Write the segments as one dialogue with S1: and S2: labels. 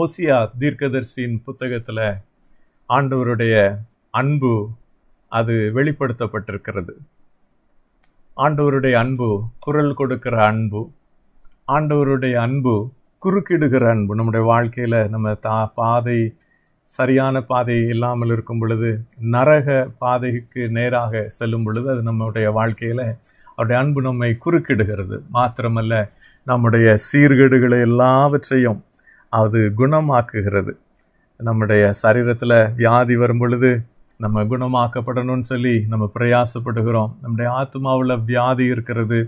S1: ஓசியா தீர்க்கதர்சியின் புத்தகத்தில் ஆண்டவருடைய அன்பு அது வெளிப்படுத்தப்பட்டிருக்கிறது ஆண்டவருடைய அன்பு குரல் கொடுக்கிற அன்பு ஆண்டவருடைய அன்பு குறுக்கிடுகிற அன்பு நம்முடைய வாழ்க்கையில் நம்ம தா பாதை சரியான பாதை இல்லாமல் இருக்கும் பொழுது நரக பாதைக்கு நேராக செல்லும் பொழுது அது நம்முடைய வாழ்க்கையில் அவருடைய அன்பு நம்மை குறுக்கிடுகிறது மாத்திரமல்ல நம்முடைய சீர்கேடுகளை எல்லாவற்றையும் அது குணமாக்குகிறது நம்முடைய சரீரத்தில் வியாதி வரும் பொழுது நம்ம குணமாக்கப்படணும்னு சொல்லி நம்ம பிரயாசப்படுகிறோம் நம்முடைய ஆத்மாவில் வியாதி இருக்கிறது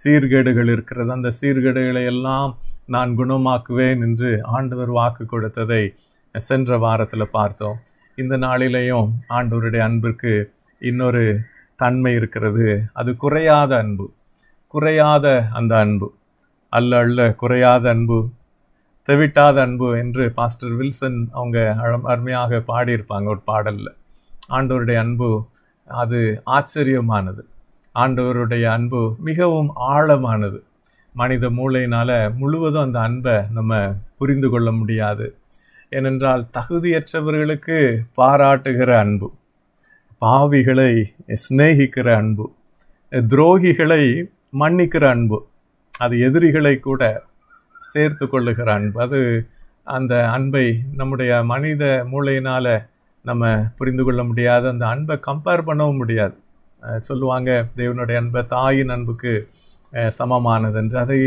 S1: சீர்கேடுகள் இருக்கிறது அந்த சீர்கேடுகளை எல்லாம் நான் குணமாக்குவேன் என்று ஆண்டவர் வாக்கு கொடுத்ததை சென்ற வாரத்தில் பார்த்தோம் இந்த நாளிலேயும் ஆண்டவருடைய அன்பிற்கு இன்னொரு தன்மை இருக்கிறது அது குறையாத அன்பு குறையாத அந்த அன்பு அல்ல அல்ல குறையாத அன்பு தவிட்டாத அன்பு என்று பாஸ்டர் வில்சன் அவங்க அருமையாக பாடியிருப்பாங்க ஒரு பாடலில் ஆண்டவருடைய அன்பு அது ஆச்சரியமானது ஆண்டவருடைய அன்பு மிகவும் ஆழமானது மனித மூளையினால் முழுவதும் அந்த அன்பை நம்ம புரிந்து கொள்ள முடியாது ஏனென்றால் தகுதியற்றவர்களுக்கு பாராட்டுகிற அன்பு பாவிகளை சிநேகிக்கிற அன்பு துரோகிகளை மன்னிக்கிற அன்பு அது எதிரிகளை கூட சேர்த்து கொள்ளுகிற அன்பு அது அந்த அன்பை நம்முடைய மனித மூளையினால் நம்ம புரிந்து கொள்ள முடியாது அந்த அன்பை கம்பேர் பண்ணவும் முடியாது சொல்லுவாங்க தேவனுடைய அன்பை தாயின் அன்புக்கு சமமானது என்று அதை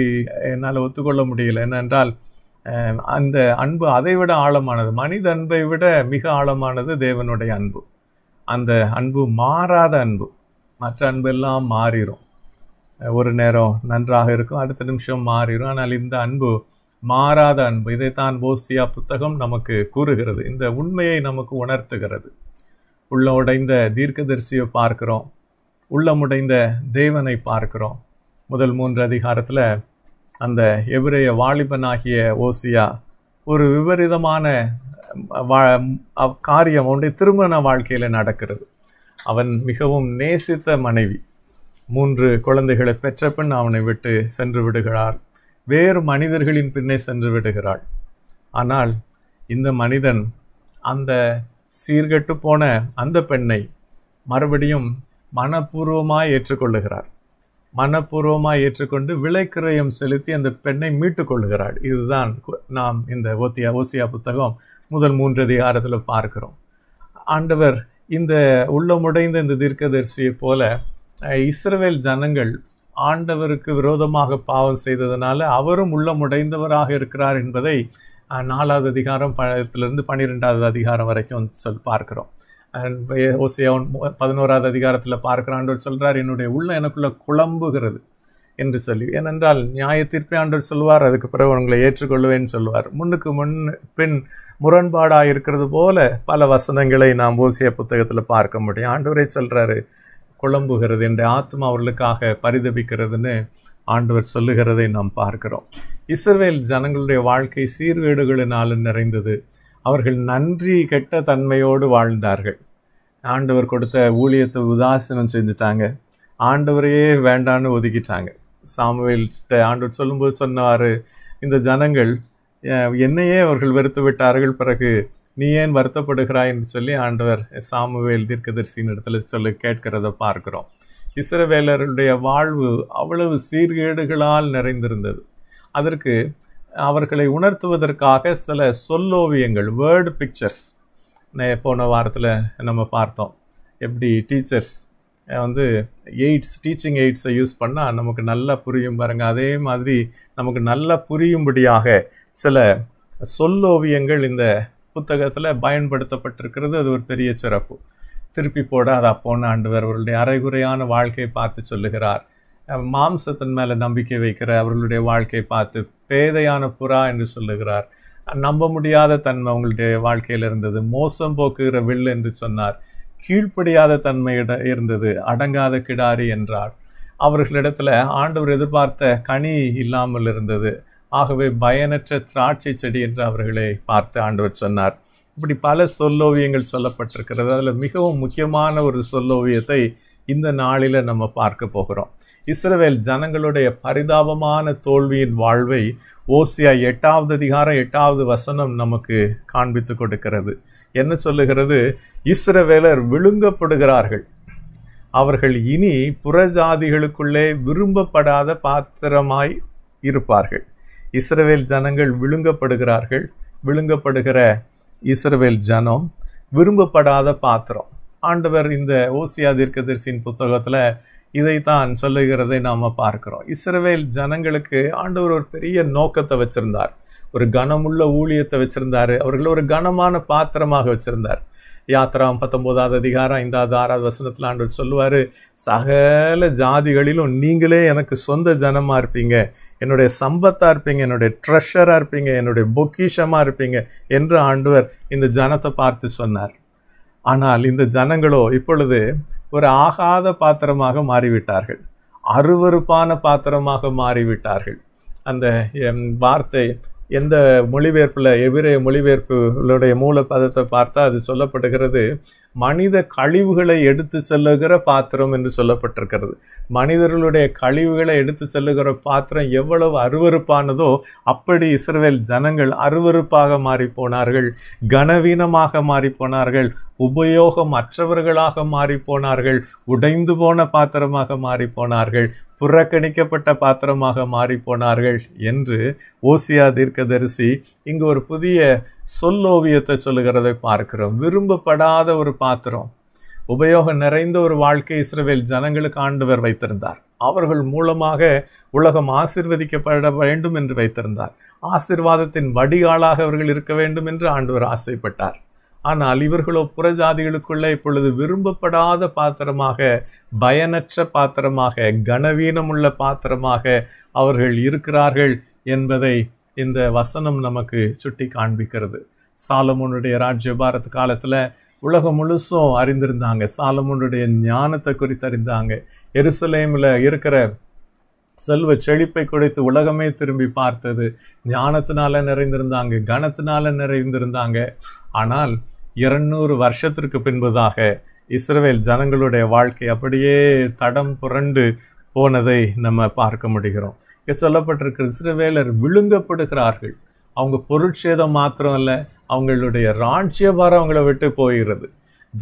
S1: என்னால் ஒத்துக்கொள்ள முடியல என்னென்றால் அந்த அன்பு அதை விட ஆழமானது மனித அன்பை விட மிக ஆழமானது தேவனுடைய அன்பு அந்த அன்பு மாறாத அன்பு மற்ற அன்பு எல்லாம் மாறிடும் ஒரு நேரம் நன்றாக இருக்கும் அடுத்த நிமிஷம் மாறிடும் ஆனால் இந்த அன்பு மாறாத அன்பு இதைத்தான் போசியா புத்தகம் நமக்கு கூறுகிறது இந்த உண்மையை நமக்கு உணர்த்துகிறது உள்ள உடைந்த தீர்க்கதரிசியை பார்க்கிறோம் உள்ளமுடைந்த தேவனை பார்க்கிறோம் முதல் மூன்று அதிகாரத்தில் அந்த எபிரேய வாலிபனாகிய ஓசியா ஒரு விபரீதமான வா காரியம் அவனுடைய திருமண வாழ்க்கையில் நடக்கிறது அவன் மிகவும் நேசித்த மனைவி மூன்று குழந்தைகளை பெற்ற பெண் அவனை விட்டு சென்று விடுகிறார் வேறு மனிதர்களின் பின்னே சென்று விடுகிறாள் ஆனால் இந்த மனிதன் அந்த சீர்கட்டு போன அந்த பெண்ணை மறுபடியும் மனப்பூர்வமாக ஏற்றுக்கொள்ளுகிறார் மனப்பூர்வமாக ஏற்றுக்கொண்டு விலைக்கிரயம் செலுத்தி அந்த பெண்ணை மீட்டுக்கொள்ளுகிறாள் இதுதான் நாம் இந்த ஓத்தியா ஓசியா புத்தகம் முதல் மூன்று அதிகாரத்தில் பார்க்கிறோம் ஆண்டவர் இந்த உள்ளமுடைந்த இந்த தீர்க்கதரிசியை போல இஸ்ரவேல் ஜனங்கள் ஆண்டவருக்கு விரோதமாக பாவம் செய்ததுனால அவரும் உள்ளம் உடைந்தவராக இருக்கிறார் என்பதை நாலாவது அதிகாரம் பழத்திலிருந்து பன்னிரெண்டாவது அதிகாரம் வரைக்கும் சொல் பார்க்கிறோம் ஓசியாவன் பதினோராவது அதிகாரத்தில் பார்க்குற ஆண்டவர் சொல்கிறார் என்னுடைய உள்ள எனக்குள்ளே குழம்புகிறது என்று சொல்லி ஏனென்றால் நியாய தீர்ப்பை ஆண்டவர் சொல்வார் அதுக்கு பிறகு உங்களை ஏற்றுக்கொள்வேன்னு சொல்வார் முன்னுக்கு முன் பின் முரண்பாடாக இருக்கிறது போல பல வசனங்களை நாம் ஓசிய புத்தகத்தில் பார்க்க முடியும் ஆண்டவரே சொல்கிறாரு குழம்புகிறது என்று ஆத்மா அவர்களுக்காக பரிதபிக்கிறதுன்னு ஆண்டவர் சொல்லுகிறதை நாம் பார்க்கிறோம் இஸ்ரேல் ஜனங்களுடைய வாழ்க்கை சீர்கேடுகளினால் நிறைந்தது அவர்கள் நன்றி கெட்ட தன்மையோடு வாழ்ந்தார்கள் ஆண்டவர் கொடுத்த ஊழியத்தை உதாசீனம் செஞ்சுட்டாங்க ஆண்டவரையே வேண்டான்னு ஒதுக்கிட்டாங்க சாமுவேல் ஆண்டவர் சொல்லும்போது சொன்னார் இந்த ஜனங்கள் என்னையே அவர்கள் வெறுத்து விட்டார்கள் பிறகு நீ ஏன் வருத்தப்படுகிறாய் என்று சொல்லி ஆண்டவர் சாமுவேல் தீர்க்கதரிசின் இடத்துல சொல்லி கேட்கிறத பார்க்கிறோம் இஸ்ரவேலருடைய வாழ்வு அவ்வளவு சீர்கேடுகளால் நிறைந்திருந்தது அதற்கு அவர்களை உணர்த்துவதற்காக சில சொல்லோவியங்கள் வேர்டு பிக்சர்ஸ் போன வாரத்தில் நம்ம பார்த்தோம் எப்படி டீச்சர்ஸ் வந்து எய்ட்ஸ் டீச்சிங் எய்ட்ஸை யூஸ் பண்ணால் நமக்கு நல்லா புரியும் பாருங்கள் அதே மாதிரி நமக்கு நல்லா புரியும்படியாக சில சொல்லோவியங்கள் இந்த புத்தகத்தில் பயன்படுத்தப்பட்டிருக்கிறது அது ஒரு பெரிய சிறப்பு திருப்பி போட போடாத அப்போன்னு ஆண்டவர் அவர்களுடைய அரைகுறையான வாழ்க்கையை பார்த்து சொல்லுகிறார் மாம்சத்தின் மேலே நம்பிக்கை வைக்கிற அவர்களுடைய வாழ்க்கையை பார்த்து பேதையான புறா என்று சொல்லுகிறார் நம்ப முடியாத தன்மை அவங்களுடைய வாழ்க்கையில் இருந்தது மோசம் போக்குகிற வில் என்று சொன்னார் கீழ்ப்படியாத தன்மை இருந்தது அடங்காத கிடாரி என்றார் அவர்களிடத்துல ஆண்டவர் எதிர்பார்த்த கனி இல்லாமல் இருந்தது ஆகவே பயனற்ற திராட்சை செடி என்று அவர்களை பார்த்து ஆண்டவர் சொன்னார் இப்படி பல சொல்லோவியங்கள் சொல்லப்பட்டிருக்கிறது அதில் மிகவும் முக்கியமான ஒரு சொல்லோவியத்தை இந்த நாளில் நம்ம பார்க்க போகிறோம் இஸ்ரவேல் ஜனங்களுடைய பரிதாபமான தோல்வியின் வாழ்வை ஓசியா எட்டாவது அதிகாரம் எட்டாவது வசனம் நமக்கு காண்பித்து கொடுக்கிறது என்ன சொல்லுகிறது இஸ்ரவேலர் விழுங்கப்படுகிறார்கள் அவர்கள் இனி புறஜாதிகளுக்குள்ளே விரும்பப்படாத பாத்திரமாய் இருப்பார்கள் இஸ்ரவேல் ஜனங்கள் விழுங்கப்படுகிறார்கள் விழுங்கப்படுகிற இஸ்ரவேல் ஜனம் விரும்பப்படாத பாத்திரம் ஆண்டவர் இந்த ஓசியா தீர்க்கதரிசியின் புத்தகத்தில் இதைத்தான் சொல்லுகிறதை நாம் பார்க்கிறோம் இஸ்ரவேல் ஜனங்களுக்கு ஆண்டவர் ஒரு பெரிய நோக்கத்தை வச்சுருந்தார் ஒரு கனமுள்ள ஊழியத்தை வச்சுருந்தார் அவர்கள் ஒரு கனமான பாத்திரமாக வச்சுருந்தார் யாத்திராம் பத்தொம்போதாவது அதிகாரம் ஐந்தாவது ஆறாவது வசனத்தில் ஆண்டு சொல்லுவார் சகல ஜாதிகளிலும் நீங்களே எனக்கு சொந்த ஜனமாக இருப்பீங்க என்னுடைய சம்பத்தாக இருப்பீங்க என்னுடைய ட்ரெஷராக இருப்பீங்க என்னுடைய பொக்கிஷமாக இருப்பீங்க என்று ஆண்டவர் இந்த ஜனத்தை பார்த்து சொன்னார் ஆனால் இந்த ஜனங்களோ இப்பொழுது ஒரு ஆகாத பாத்திரமாக மாறிவிட்டார்கள் அருவறுப்பான பாத்திரமாக மாறிவிட்டார்கள் அந்த வார்த்தை எந்த மொழிபெயர்ப்பில் எவிரே மொழிபெயர்ப்புகளுடைய மூலப்பதத்தை பார்த்தா அது சொல்லப்படுகிறது மனித கழிவுகளை எடுத்து செல்லுகிற பாத்திரம் என்று சொல்லப்பட்டிருக்கிறது மனிதர்களுடைய கழிவுகளை எடுத்து செல்லுகிற பாத்திரம் எவ்வளவு அருவறுப்பானதோ அப்படி இஸ்ரேல் ஜனங்கள் அருவறுப்பாக மாறி போனார்கள் கனவீனமாக மாறி போனார்கள் உபயோகமற்றவர்களாக மாறி போனார்கள் உடைந்து போன பாத்திரமாக மாறி போனார்கள் புறக்கணிக்கப்பட்ட பாத்திரமாக மாறி போனார்கள் என்று ஓசியா தீர்க்கதரிசி இங்கு ஒரு புதிய சொல்லோவியத்தை சொல்லுகிறதை பார்க்கிறோம் விரும்பப்படாத ஒரு பாத்திரம் உபயோகம் நிறைந்த ஒரு வாழ்க்கை இஸ்ரவேல் ஜனங்களுக்கு ஆண்டவர் வைத்திருந்தார் அவர்கள் மூலமாக உலகம் ஆசிர்வதிக்கப்பட வேண்டும் என்று வைத்திருந்தார் ஆசிர்வாதத்தின் வடிகாலாக அவர்கள் இருக்க வேண்டும் என்று ஆண்டவர் ஆசைப்பட்டார் ஆனால் இவர்களோ புறஜாதிகளுக்குள்ளே இப்பொழுது விரும்பப்படாத பாத்திரமாக பயனற்ற பாத்திரமாக கனவீனமுள்ள பாத்திரமாக அவர்கள் இருக்கிறார்கள் என்பதை இந்த வசனம் நமக்கு சுட்டி காண்பிக்கிறது சாலமோனுடைய ராஜ்ய பாரத் காலத்தில் உலகம் முழுசும் அறிந்திருந்தாங்க சாலமோனுடைய ஞானத்தை குறித்து அறிந்தாங்க எருசலேமில் இருக்கிற செல்வ செழிப்பை கொடுத்து உலகமே திரும்பி பார்த்தது ஞானத்தினால நிறைந்திருந்தாங்க கனத்தினால நிறைந்திருந்தாங்க ஆனால் இருநூறு வருஷத்திற்கு பின்புதாக இஸ்ரேல் ஜனங்களுடைய வாழ்க்கை அப்படியே தடம் புரண்டு போனதை நம்ம பார்க்க முடிகிறோம் இங்கே சொல்லப்பட்டிருக்கிற சிறுவேலர் விழுங்கப்படுகிறார்கள் அவங்க பொருட்சேதம் மாத்திரம் இல்லை அவங்களுடைய பாரம் அவங்கள விட்டு போயிடுறது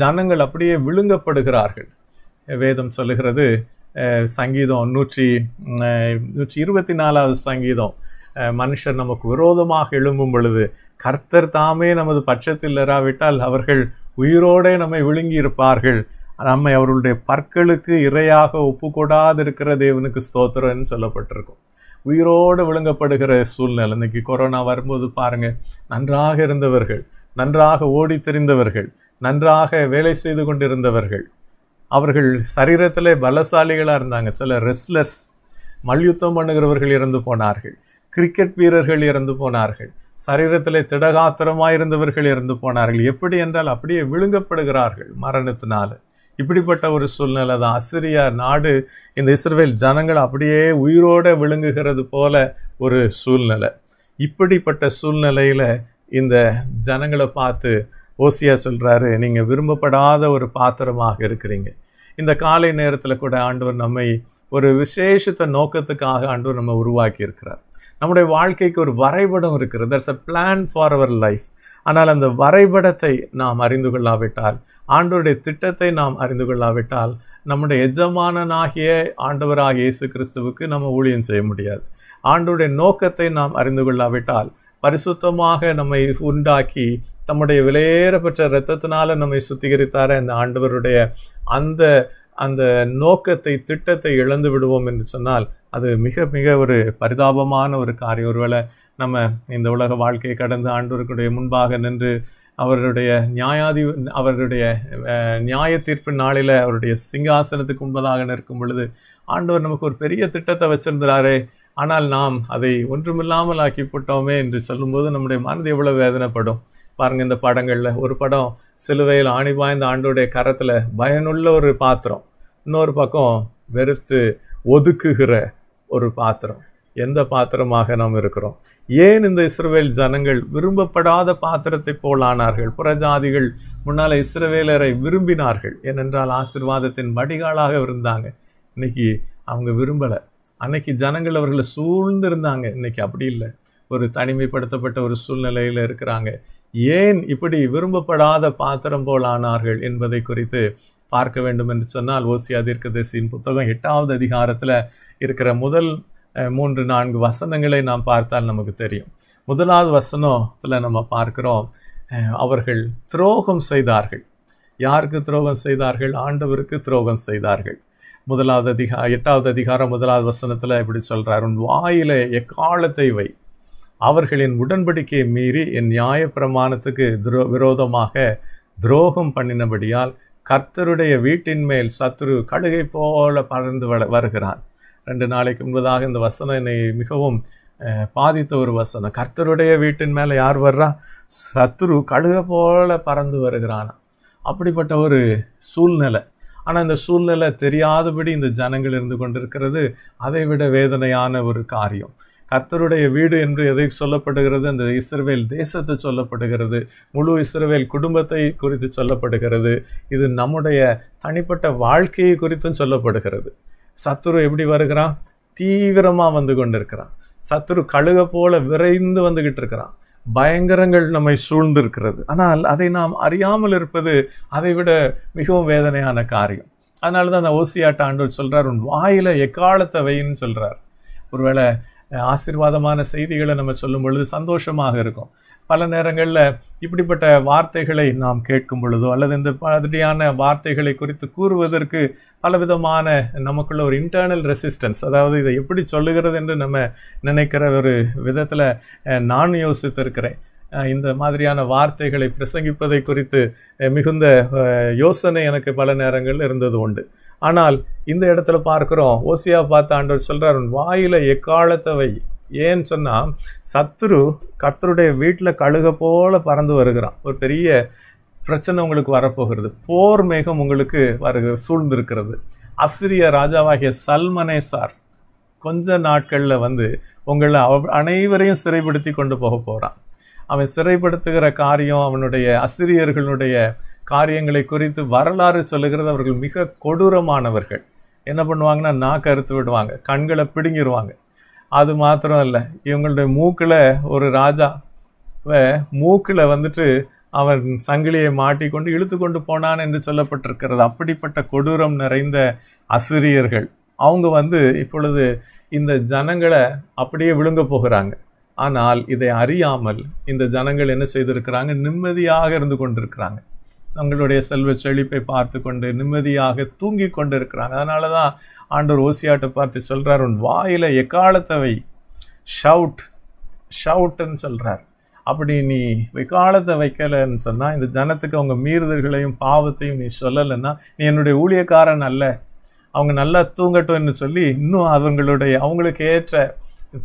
S1: ஜனங்கள் அப்படியே விழுங்கப்படுகிறார்கள் வேதம் சொல்லுகிறது சங்கீதம் நூற்றி நூற்றி இருபத்தி நாலாவது சங்கீதம் மனுஷர் நமக்கு விரோதமாக எழும்பும் பொழுது கர்த்தர் தாமே நமது பட்சத்தில் இராவிட்டால் அவர்கள் உயிரோடே நம்மை விழுங்கி இருப்பார்கள் நம்மை அவர்களுடைய பற்களுக்கு இரையாக இருக்கிற தேவனுக்கு ஸ்தோத்திரம்னு சொல்லப்பட்டிருக்கும் உயிரோடு விழுங்கப்படுகிற சூழ்நிலை இன்னைக்கு கொரோனா வரும்போது பாருங்கள் நன்றாக இருந்தவர்கள் நன்றாக ஓடி தெரிந்தவர்கள் நன்றாக வேலை செய்து கொண்டிருந்தவர்கள் அவர்கள் சரீரத்தில் பலசாலிகளாக இருந்தாங்க சில ரெஸ்லர்ஸ் மல்யுத்தம் பண்ணுகிறவர்கள் இறந்து போனார்கள் கிரிக்கெட் வீரர்கள் இறந்து போனார்கள் சரீரத்தில் திடகாத்திரமாயிருந்தவர்கள் இறந்து போனார்கள் எப்படி என்றால் அப்படியே விழுங்கப்படுகிறார்கள் மரணத்தினால இப்படிப்பட்ட ஒரு சூழ்நிலை தான் அசிரியா நாடு இந்த இஸ்ரேல் ஜனங்கள் அப்படியே உயிரோடு விழுங்குகிறது போல ஒரு சூழ்நிலை இப்படிப்பட்ட சூழ்நிலையில் இந்த ஜனங்களை பார்த்து ஓசியா சொல்கிறாரு நீங்கள் விரும்பப்படாத ஒரு பாத்திரமாக இருக்கிறீங்க இந்த காலை நேரத்தில் கூட ஆண்டவர் நம்மை ஒரு விசேஷத்த நோக்கத்துக்காக ஆண்டவர் நம்ம உருவாக்கி இருக்கிறார் நம்முடைய வாழ்க்கைக்கு ஒரு வரைபடம் இருக்கிறது that's a plan for our life ஆனால் அந்த வரைபடத்தை நாம் அறிந்து கொள்ளாவிட்டால் ஆண்டவருடைய திட்டத்தை நாம் அறிந்து கொள்ளாவிட்டால் நம்முடைய எஜமானனாகிய ஆண்டவராக இயேசு கிறிஸ்துவுக்கு நம்ம ஊழியம் செய்ய முடியாது ஆண்டோடைய நோக்கத்தை நாம் அறிந்து கொள்ளாவிட்டால் பரிசுத்தமாக நம்மை உண்டாக்கி தம்முடைய விலையேறப்பெற்ற இரத்தத்தினால நம்மை சுத்திகரித்தார அந்த ஆண்டவருடைய அந்த அந்த நோக்கத்தை திட்டத்தை இழந்து விடுவோம் என்று சொன்னால் அது மிக மிக ஒரு பரிதாபமான ஒரு காரியம் ஒருவேளை நம்ம இந்த உலக வாழ்க்கையை கடந்து ஆண்டோருக்குடைய முன்பாக நின்று அவர்களுடைய நியாயாதி அவர்களுடைய நியாய தீர்ப்பு நாளில் அவருடைய சிங்காசனத்துக்கு உண்பதாக நிற்கும் பொழுது ஆண்டவர் நமக்கு ஒரு பெரிய திட்டத்தை வச்சிருந்தாரே ஆனால் நாம் அதை ஒன்றுமில்லாமல் ஆக்கி போட்டோமே என்று சொல்லும்போது நம்முடைய மனது எவ்வளோ வேதனைப்படும் பாருங்கள் இந்த படங்களில் ஒரு படம் சிலுவையில் ஆணி பாய்ந்த ஆண்டோடைய கரத்தில் பயனுள்ள ஒரு பாத்திரம் இன்னொரு பக்கம் வெறுத்து ஒதுக்குகிற ஒரு பாத்திரம் எந்த பாத்திரமாக நாம் இருக்கிறோம் ஏன் இந்த இஸ்ரவேல் ஜனங்கள் விரும்பப்படாத பாத்திரத்தை போலானார்கள் புறஜாதிகள் முன்னால் இஸ்ரவேலரை விரும்பினார்கள் ஏனென்றால் ஆசிர்வாதத்தின் வடிகாலாக இருந்தாங்க இன்னைக்கு அவங்க விரும்பலை அன்னைக்கு ஜனங்கள் அவர்களை சூழ்ந்து இருந்தாங்க இன்னைக்கு அப்படி இல்லை ஒரு தனிமைப்படுத்தப்பட்ட ஒரு சூழ்நிலையில் இருக்கிறாங்க ஏன் இப்படி விரும்பப்படாத பாத்திரம் போலானார்கள் என்பதை குறித்து பார்க்க வேண்டும் என்று சொன்னால் ஓசியாதிர்கதேசியின் புத்தகம் எட்டாவது அதிகாரத்தில் இருக்கிற முதல் மூன்று நான்கு வசனங்களை நாம் பார்த்தால் நமக்கு தெரியும் முதலாவது வசனத்தில் நம்ம பார்க்குறோம் அவர்கள் துரோகம் செய்தார்கள் யாருக்கு துரோகம் செய்தார்கள் ஆண்டவருக்கு துரோகம் செய்தார்கள் முதலாவது அதிகா எட்டாவது அதிகாரம் முதலாவது வசனத்தில் இப்படி சொல்கிறார் உன் வாயில எக்காலத்தை வை அவர்களின் உடன்படிக்கையை மீறி என் நியாய பிரமாணத்துக்கு துரோ விரோதமாக துரோகம் பண்ணினபடியால் கர்த்தருடைய வீட்டின் மேல் சத்ரு கழுகை போல பறந்து வ வருகிறான் ரெண்டு நாளைக்கு முன்பதாக இந்த வசனம் என்னை மிகவும் பாதித்த ஒரு வசனம் கர்த்தருடைய வீட்டின் மேலே யார் வர்றா சத்ரு கழுக போல பறந்து வருகிறானா அப்படிப்பட்ட ஒரு சூழ்நிலை ஆனால் இந்த சூழ்நிலை தெரியாதபடி இந்த ஜனங்கள் இருந்து கொண்டிருக்கிறது அதை விட வேதனையான ஒரு காரியம் கர்த்தருடைய வீடு என்று எதை சொல்லப்படுகிறது அந்த இஸ்ரவேல் தேசத்தை சொல்லப்படுகிறது முழு இஸ்ரவேல் குடும்பத்தை குறித்து சொல்லப்படுகிறது இது நம்முடைய தனிப்பட்ட வாழ்க்கையை குறித்தும் சொல்லப்படுகிறது சத்துரு எப்படி வருகிறான் தீவிரமாக வந்து கொண்டு இருக்கிறான் சத்துரு கழுக போல விரைந்து வந்துக்கிட்டு இருக்கிறான் பயங்கரங்கள் நம்மை சூழ்ந்திருக்கிறது ஆனால் அதை நாம் அறியாமல் இருப்பது அதை விட மிகவும் வேதனையான காரியம் அதனால தான் அந்த ஓசியாட்ட ஆண்டவர் சொல்கிறார் உன் வாயில் எக்காலத்தை வைன்னு சொல்கிறார் ஒருவேளை ஆசீர்வாதமான செய்திகளை நம்ம சொல்லும் பொழுது சந்தோஷமாக இருக்கும் பல நேரங்களில் இப்படிப்பட்ட வார்த்தைகளை நாம் கேட்கும் பொழுதோ அல்லது இந்த மாதிரியான வார்த்தைகளை குறித்து கூறுவதற்கு பலவிதமான நமக்குள்ள ஒரு இன்டர்னல் ரெசிஸ்டன்ஸ் அதாவது இதை எப்படி சொல்லுகிறது என்று நம்ம நினைக்கிற ஒரு விதத்தில் நான் யோசித்திருக்கிறேன் இந்த மாதிரியான வார்த்தைகளை பிரசங்கிப்பதை குறித்து மிகுந்த யோசனை எனக்கு பல நேரங்கள் இருந்தது உண்டு ஆனால் இந்த இடத்துல பார்க்குறோம் ஓசியா பார்த்த ஆண்டவர் சொல்கிறார் வாயில் எக்காலத்தவை ஏன்னு சொன்னால் சத்ரு கர்த்தருடைய வீட்டில் கழுக போல பறந்து வருகிறான் ஒரு பெரிய பிரச்சனை உங்களுக்கு வரப்போகிறது போர் மேகம் உங்களுக்கு வருக சூழ்ந்திருக்கிறது அசிரிய ராஜாவாகிய சல்மனேசார் கொஞ்ச நாட்களில் வந்து உங்களை அவ அனைவரையும் சிறைப்படுத்தி கொண்டு போக போகிறான் அவன் சிறைப்படுத்துகிற காரியம் அவனுடைய அசிரியர்களுடைய காரியங்களை குறித்து வரலாறு சொல்லுகிறது அவர்கள் மிக கொடூரமானவர்கள் என்ன பண்ணுவாங்கன்னா நான் கருத்து விடுவாங்க கண்களை பிடுங்கிடுவாங்க அது மாத்திரம் இல்லை இவங்களுடைய மூக்கில் ஒரு ராஜா மூக்கில் வந்துட்டு அவன் சங்கிலியை மாட்டிக்கொண்டு இழுத்து கொண்டு போனான் என்று சொல்லப்பட்டிருக்கிறது அப்படிப்பட்ட கொடூரம் நிறைந்த அசிரியர்கள் அவங்க வந்து இப்பொழுது இந்த ஜனங்களை அப்படியே விழுங்க போகிறாங்க ஆனால் இதை அறியாமல் இந்த ஜனங்கள் என்ன செய்திருக்கிறாங்க நிம்மதியாக இருந்து கொண்டிருக்கிறாங்க தங்களுடைய செல்வ செழிப்பை பார்த்து கொண்டு நிம்மதியாக தூங்கி கொண்டு இருக்கிறாங்க அதனால தான் ஆண்டோர் ஓசியாட்டை பார்த்து சொல்கிறார் உன் வாயில் எக்காலத்தவை ஷவுட் ஷவுட்டுன்னு சொல்கிறார் அப்படி நீ வைக்காலத்தை வைக்கலைன்னு சொன்னால் இந்த ஜனத்துக்கு அவங்க மீறுதல்களையும் பாவத்தையும் நீ சொல்லலைன்னா நீ என்னுடைய ஊழியக்காரன் அல்ல அவங்க நல்லா தூங்கட்டும்னு சொல்லி இன்னும் அவங்களுடைய அவங்களுக்கு ஏற்ற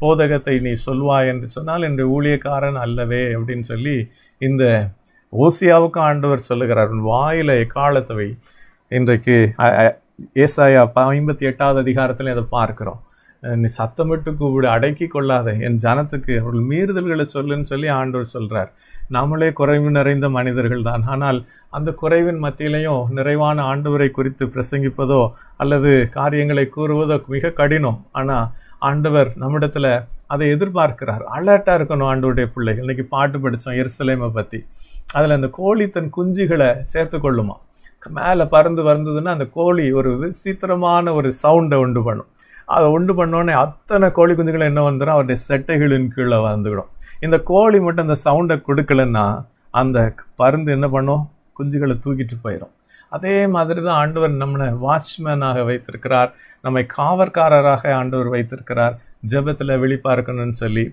S1: போதகத்தை நீ சொல்வாய் என்று சொன்னால் என்னுடைய ஊழியக்காரன் அல்லவே அப்படின்னு சொல்லி இந்த ஓசியாவுக்கும் ஆண்டவர் சொல்லுகிறார் உன் வாயில எக்காலத்தவை இன்றைக்கு ஏசாயா ஐம்பத்தி எட்டாவது அதிகாரத்திலையும் அதை பார்க்குறோம் நீ சத்தமிட்டு கூப்பிடு அடக்கி கொள்ளாத என் ஜனத்துக்கு அவர்கள் மீறுதல்களை சொல்லுன்னு சொல்லி ஆண்டவர் சொல்கிறார் நம்மளே குறைவு நிறைந்த மனிதர்கள் தான் ஆனால் அந்த குறைவின் மத்தியிலையும் நிறைவான ஆண்டவரை குறித்து பிரசங்கிப்பதோ அல்லது காரியங்களை கூறுவதோ மிக கடினம் ஆனால் ஆண்டவர் நம்மிடத்துல அதை எதிர்பார்க்கிறார் அலர்ட்டாக இருக்கணும் ஆண்டோடைய பிள்ளைகள் இன்றைக்கி பாட்டு படித்தோம் எருசலேமை பற்றி அதில் அந்த கோழி தன் குஞ்சுகளை சேர்த்து கொள்ளுமா மேலே பறந்து வந்ததுன்னா அந்த கோழி ஒரு விசித்திரமான ஒரு சவுண்டை உண்டு பண்ணும் அதை உண்டு பண்ணோன்னே அத்தனை கோழி குஞ்சுகளை என்ன வந்துடும் அவருடைய செட்டைகளின் கீழே வந்துவிடும் இந்த கோழி மட்டும் அந்த சவுண்டை கொடுக்கலன்னா அந்த பருந்து என்ன பண்ணும் குஞ்சுகளை தூக்கிட்டு போயிடும் அதே மாதிரி தான் ஆண்டவர் நம்மளை வாட்ச்மேனாக வைத்திருக்கிறார் நம்மை காவற்காரராக ஆண்டவர் வைத்திருக்கிறார் ஜபத்தில் வெளிப்பார்க்கணும்னு சொல்லி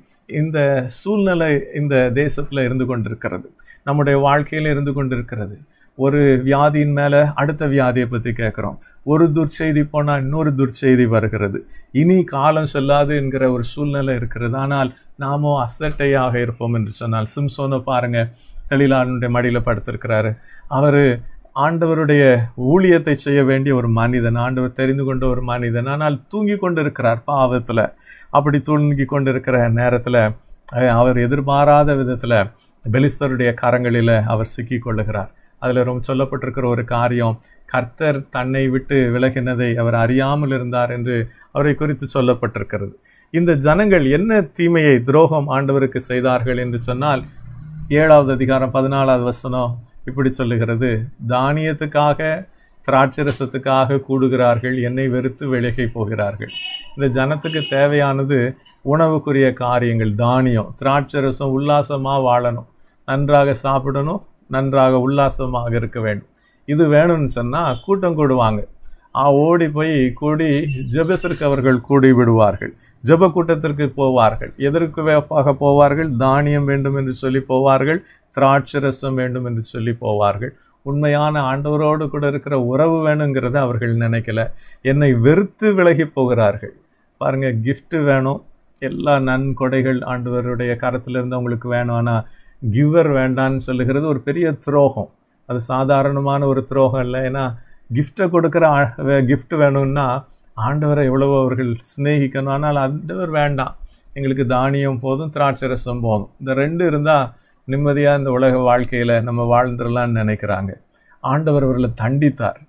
S1: இந்த சூழ்நிலை இந்த தேசத்தில் இருந்து கொண்டிருக்கிறது நம்முடைய வாழ்க்கையில் இருந்து கொண்டிருக்கிறது ஒரு வியாதியின் மேலே அடுத்த வியாதியை பற்றி கேட்குறோம் ஒரு துர்ச்செய்தி போனால் இன்னொரு துர்ச்செய்தி வருகிறது இனி காலம் சொல்லாது என்கிற ஒரு சூழ்நிலை இருக்கிறது ஆனால் நாமோ அசட்டையாக இருப்போம் என்று சொன்னால் சிம்சோனை பாருங்கள் தெளிலானுடைய மடியில் படுத்திருக்கிறாரு அவர் ஆண்டவருடைய ஊழியத்தை செய்ய வேண்டிய ஒரு மனிதன் ஆண்டவர் தெரிந்து கொண்ட ஒரு மனிதன் ஆனால் தூங்கி கொண்டு இருக்கிறார் பாவத்தில் அப்படி தூங்கி கொண்டு இருக்கிற நேரத்தில் அவர் எதிர்பாராத விதத்தில் பெலிஸ்தருடைய கரங்களில் அவர் சிக்கி கொள்ளுகிறார் அதில் ரொம்ப சொல்லப்பட்டிருக்கிற ஒரு காரியம் கர்த்தர் தன்னை விட்டு விலகினதை அவர் அறியாமல் இருந்தார் என்று அவரை குறித்து சொல்லப்பட்டிருக்கிறது இந்த ஜனங்கள் என்ன தீமையை துரோகம் ஆண்டவருக்கு செய்தார்கள் என்று சொன்னால் ஏழாவது அதிகாரம் பதினாலாவது வசனம் இப்படி சொல்லுகிறது தானியத்துக்காக திராட்சரசத்துக்காக கூடுகிறார்கள் என்னை வெறுத்து விலகி போகிறார்கள் இந்த ஜனத்துக்கு தேவையானது உணவுக்குரிய காரியங்கள் தானியம் திராட்சரசம் உல்லாசமாக வாழணும் நன்றாக சாப்பிடணும் நன்றாக உல்லாசமாக இருக்க வேண்டும் இது வேணும்னு சொன்னால் கூட்டம் கூடுவாங்க ஓடி போய் கூடி ஜபத்திற்கு அவர்கள் கூடி விடுவார்கள் ஜப கூட்டத்திற்கு போவார்கள் எதற்கு வேப்பாக போவார்கள் தானியம் வேண்டும் என்று சொல்லி போவார்கள் திராட்சரசம் வேண்டும் என்று சொல்லி போவார்கள் உண்மையான ஆண்டவரோடு கூட இருக்கிற உறவு வேணுங்கிறத அவர்கள் நினைக்கல என்னை வெறுத்து விலகி போகிறார்கள் பாருங்கள் கிஃப்ட்டு வேணும் எல்லா நன்கொடைகள் ஆண்டவருடைய கரத்திலிருந்து அவங்களுக்கு வேணும் ஆனால் கிவர் வேண்டான்னு சொல்லுகிறது ஒரு பெரிய துரோகம் அது சாதாரணமான ஒரு துரோகம் இல்லை ஏன்னா கிஃப்டை கொடுக்குற கிஃப்ட் வேணும்னா ஆண்டவரை எவ்வளவோ அவர்கள் சிநேகிக்கணும் ஆனால் ஆண்டவர் வேண்டாம் எங்களுக்கு தானியம் போதும் திராட்சரசம் போதும் இந்த ரெண்டு இருந்தால் நிம்மதியாக இந்த உலக வாழ்க்கையில் நம்ம வாழ்ந்துடலான்னு நினைக்கிறாங்க ஆண்டவர் அவர்களை தண்டித்தார்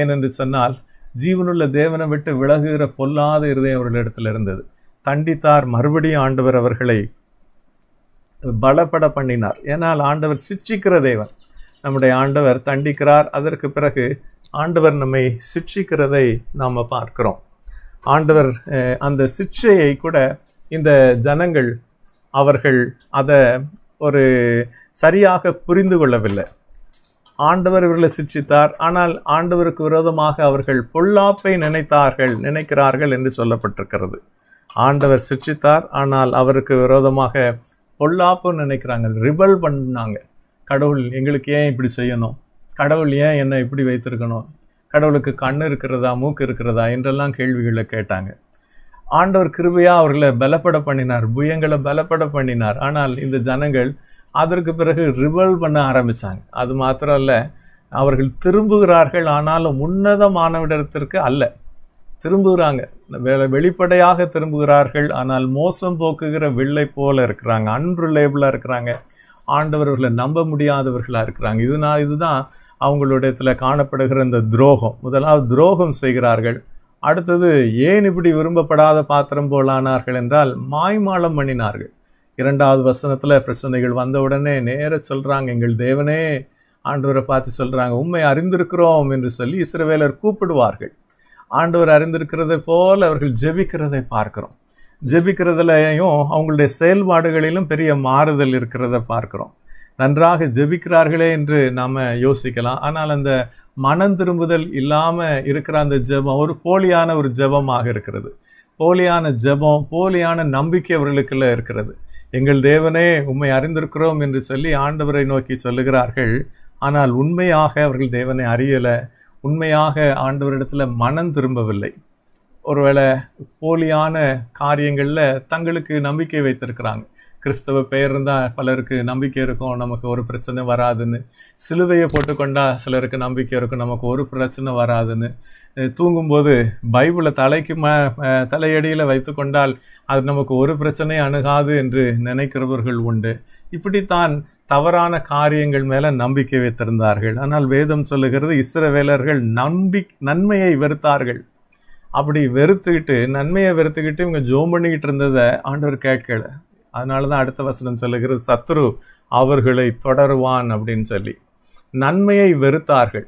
S1: ஏனென்று சொன்னால் ஜீவனுள்ள தேவனை விட்டு விலகுகிற பொல்லாத இருதயம் அவர்களிடத்தில் இருந்தது தண்டித்தார் மறுபடியும் ஆண்டவர் அவர்களை பலப்பட பண்ணினார் ஏனால் ஆண்டவர் சிட்சிக்கிற தேவன் நம்முடைய ஆண்டவர் தண்டிக்கிறார் அதற்கு பிறகு ஆண்டவர் நம்மை சிட்சிக்கிறதை நாம் பார்க்கிறோம் ஆண்டவர் அந்த சிக்ஷையை கூட இந்த ஜனங்கள் அவர்கள் அதை ஒரு சரியாக புரிந்து கொள்ளவில்லை ஆண்டவர் இவர்களை சிக்ஷித்தார் ஆனால் ஆண்டவருக்கு விரோதமாக அவர்கள் பொல்லாப்பை நினைத்தார்கள் நினைக்கிறார்கள் என்று சொல்லப்பட்டிருக்கிறது ஆண்டவர் சிக்ஷித்தார் ஆனால் அவருக்கு விரோதமாக பொல்லாப்பு நினைக்கிறாங்க ரிபல் பண்ணாங்க கடவுள் எங்களுக்கு ஏன் இப்படி செய்யணும் கடவுள் ஏன் என்னை இப்படி வைத்திருக்கணும் கடவுளுக்கு கண் இருக்கிறதா மூக்கு இருக்கிறதா என்றெல்லாம் கேள்விகளை கேட்டாங்க ஆண்டவர் கிருபையா அவர்களை பலப்பட பண்ணினார் புயங்களை பலப்பட பண்ணினார் ஆனால் இந்த ஜனங்கள் அதற்கு பிறகு ரிவல் பண்ண ஆரம்பித்தாங்க அது மாத்திரம் இல்லை அவர்கள் திரும்புகிறார்கள் ஆனாலும் உன்னதமானவிடத்திற்கு அல்ல திரும்புகிறாங்க வெளிப்படையாக திரும்புகிறார்கள் ஆனால் மோசம் போக்குகிற வெள்ளை போல இருக்கிறாங்க அன்ரிலேபிளாக இருக்கிறாங்க ஆண்டவர்களை நம்ப முடியாதவர்களாக இருக்கிறாங்க இதுனா இதுதான் அவங்களுடையத்தில் காணப்படுகிற இந்த துரோகம் முதலாவது துரோகம் செய்கிறார்கள் அடுத்தது ஏன் இப்படி விரும்பப்படாத பாத்திரம் போலானார்கள் என்றால் மாய்மாலம் பண்ணினார்கள் இரண்டாவது வசனத்தில் பிரச்சனைகள் வந்தவுடனே நேர சொல்கிறாங்க எங்கள் தேவனே ஆண்டவரை பார்த்து சொல்கிறாங்க உண்மை அறிந்திருக்கிறோம் என்று சொல்லி இஸ்ரவேலர் கூப்பிடுவார்கள் ஆண்டவர் அறிந்திருக்கிறதை போல் அவர்கள் ஜெபிக்கிறதை பார்க்குறோம் ஜெபிக்கிறதுலையும் அவங்களுடைய செயல்பாடுகளிலும் பெரிய மாறுதல் இருக்கிறத பார்க்குறோம் நன்றாக ஜெபிக்கிறார்களே என்று நாம் யோசிக்கலாம் ஆனால் அந்த மனம் திரும்புதல் இல்லாமல் இருக்கிற அந்த ஜெபம் ஒரு போலியான ஒரு ஜெபமாக இருக்கிறது போலியான ஜெபம் போலியான நம்பிக்கை அவர்களுக்குள்ள இருக்கிறது எங்கள் தேவனே உண்மை அறிந்திருக்கிறோம் என்று சொல்லி ஆண்டவரை நோக்கி சொல்லுகிறார்கள் ஆனால் உண்மையாக அவர்கள் தேவனை அறியலை உண்மையாக ஆண்டவரிடத்தில் மனம் திரும்பவில்லை ஒருவேளை போலியான காரியங்களில் தங்களுக்கு நம்பிக்கை வைத்திருக்கிறாங்க கிறிஸ்தவ பெயர் இருந்தால் பலருக்கு நம்பிக்கை இருக்கும் நமக்கு ஒரு பிரச்சனை வராதுன்னு சிலுவையை போட்டுக்கொண்டால் சிலருக்கு நம்பிக்கை இருக்கும் நமக்கு ஒரு பிரச்சனை வராதுன்னு தூங்கும்போது பைபிளை தலைக்கு ம தலையடியில் வைத்து கொண்டால் அது நமக்கு ஒரு பிரச்சனை அணுகாது என்று நினைக்கிறவர்கள் உண்டு இப்படித்தான் தவறான காரியங்கள் மேலே நம்பிக்கை வைத்திருந்தார்கள் ஆனால் வேதம் சொல்லுகிறது இஸ்ரவேலர்கள் நம்பி நன்மையை வெறுத்தார்கள் அப்படி வெறுத்துக்கிட்டு நன்மையை வெறுத்துக்கிட்டு இவங்க ஜோம் பண்ணிக்கிட்டு இருந்ததை ஆண்டவர் கேட்கலை அதனால தான் அடுத்த வசனம் சொல்லுகிறது சத்ரு அவர்களை தொடருவான் அப்படின்னு சொல்லி நன்மையை வெறுத்தார்கள்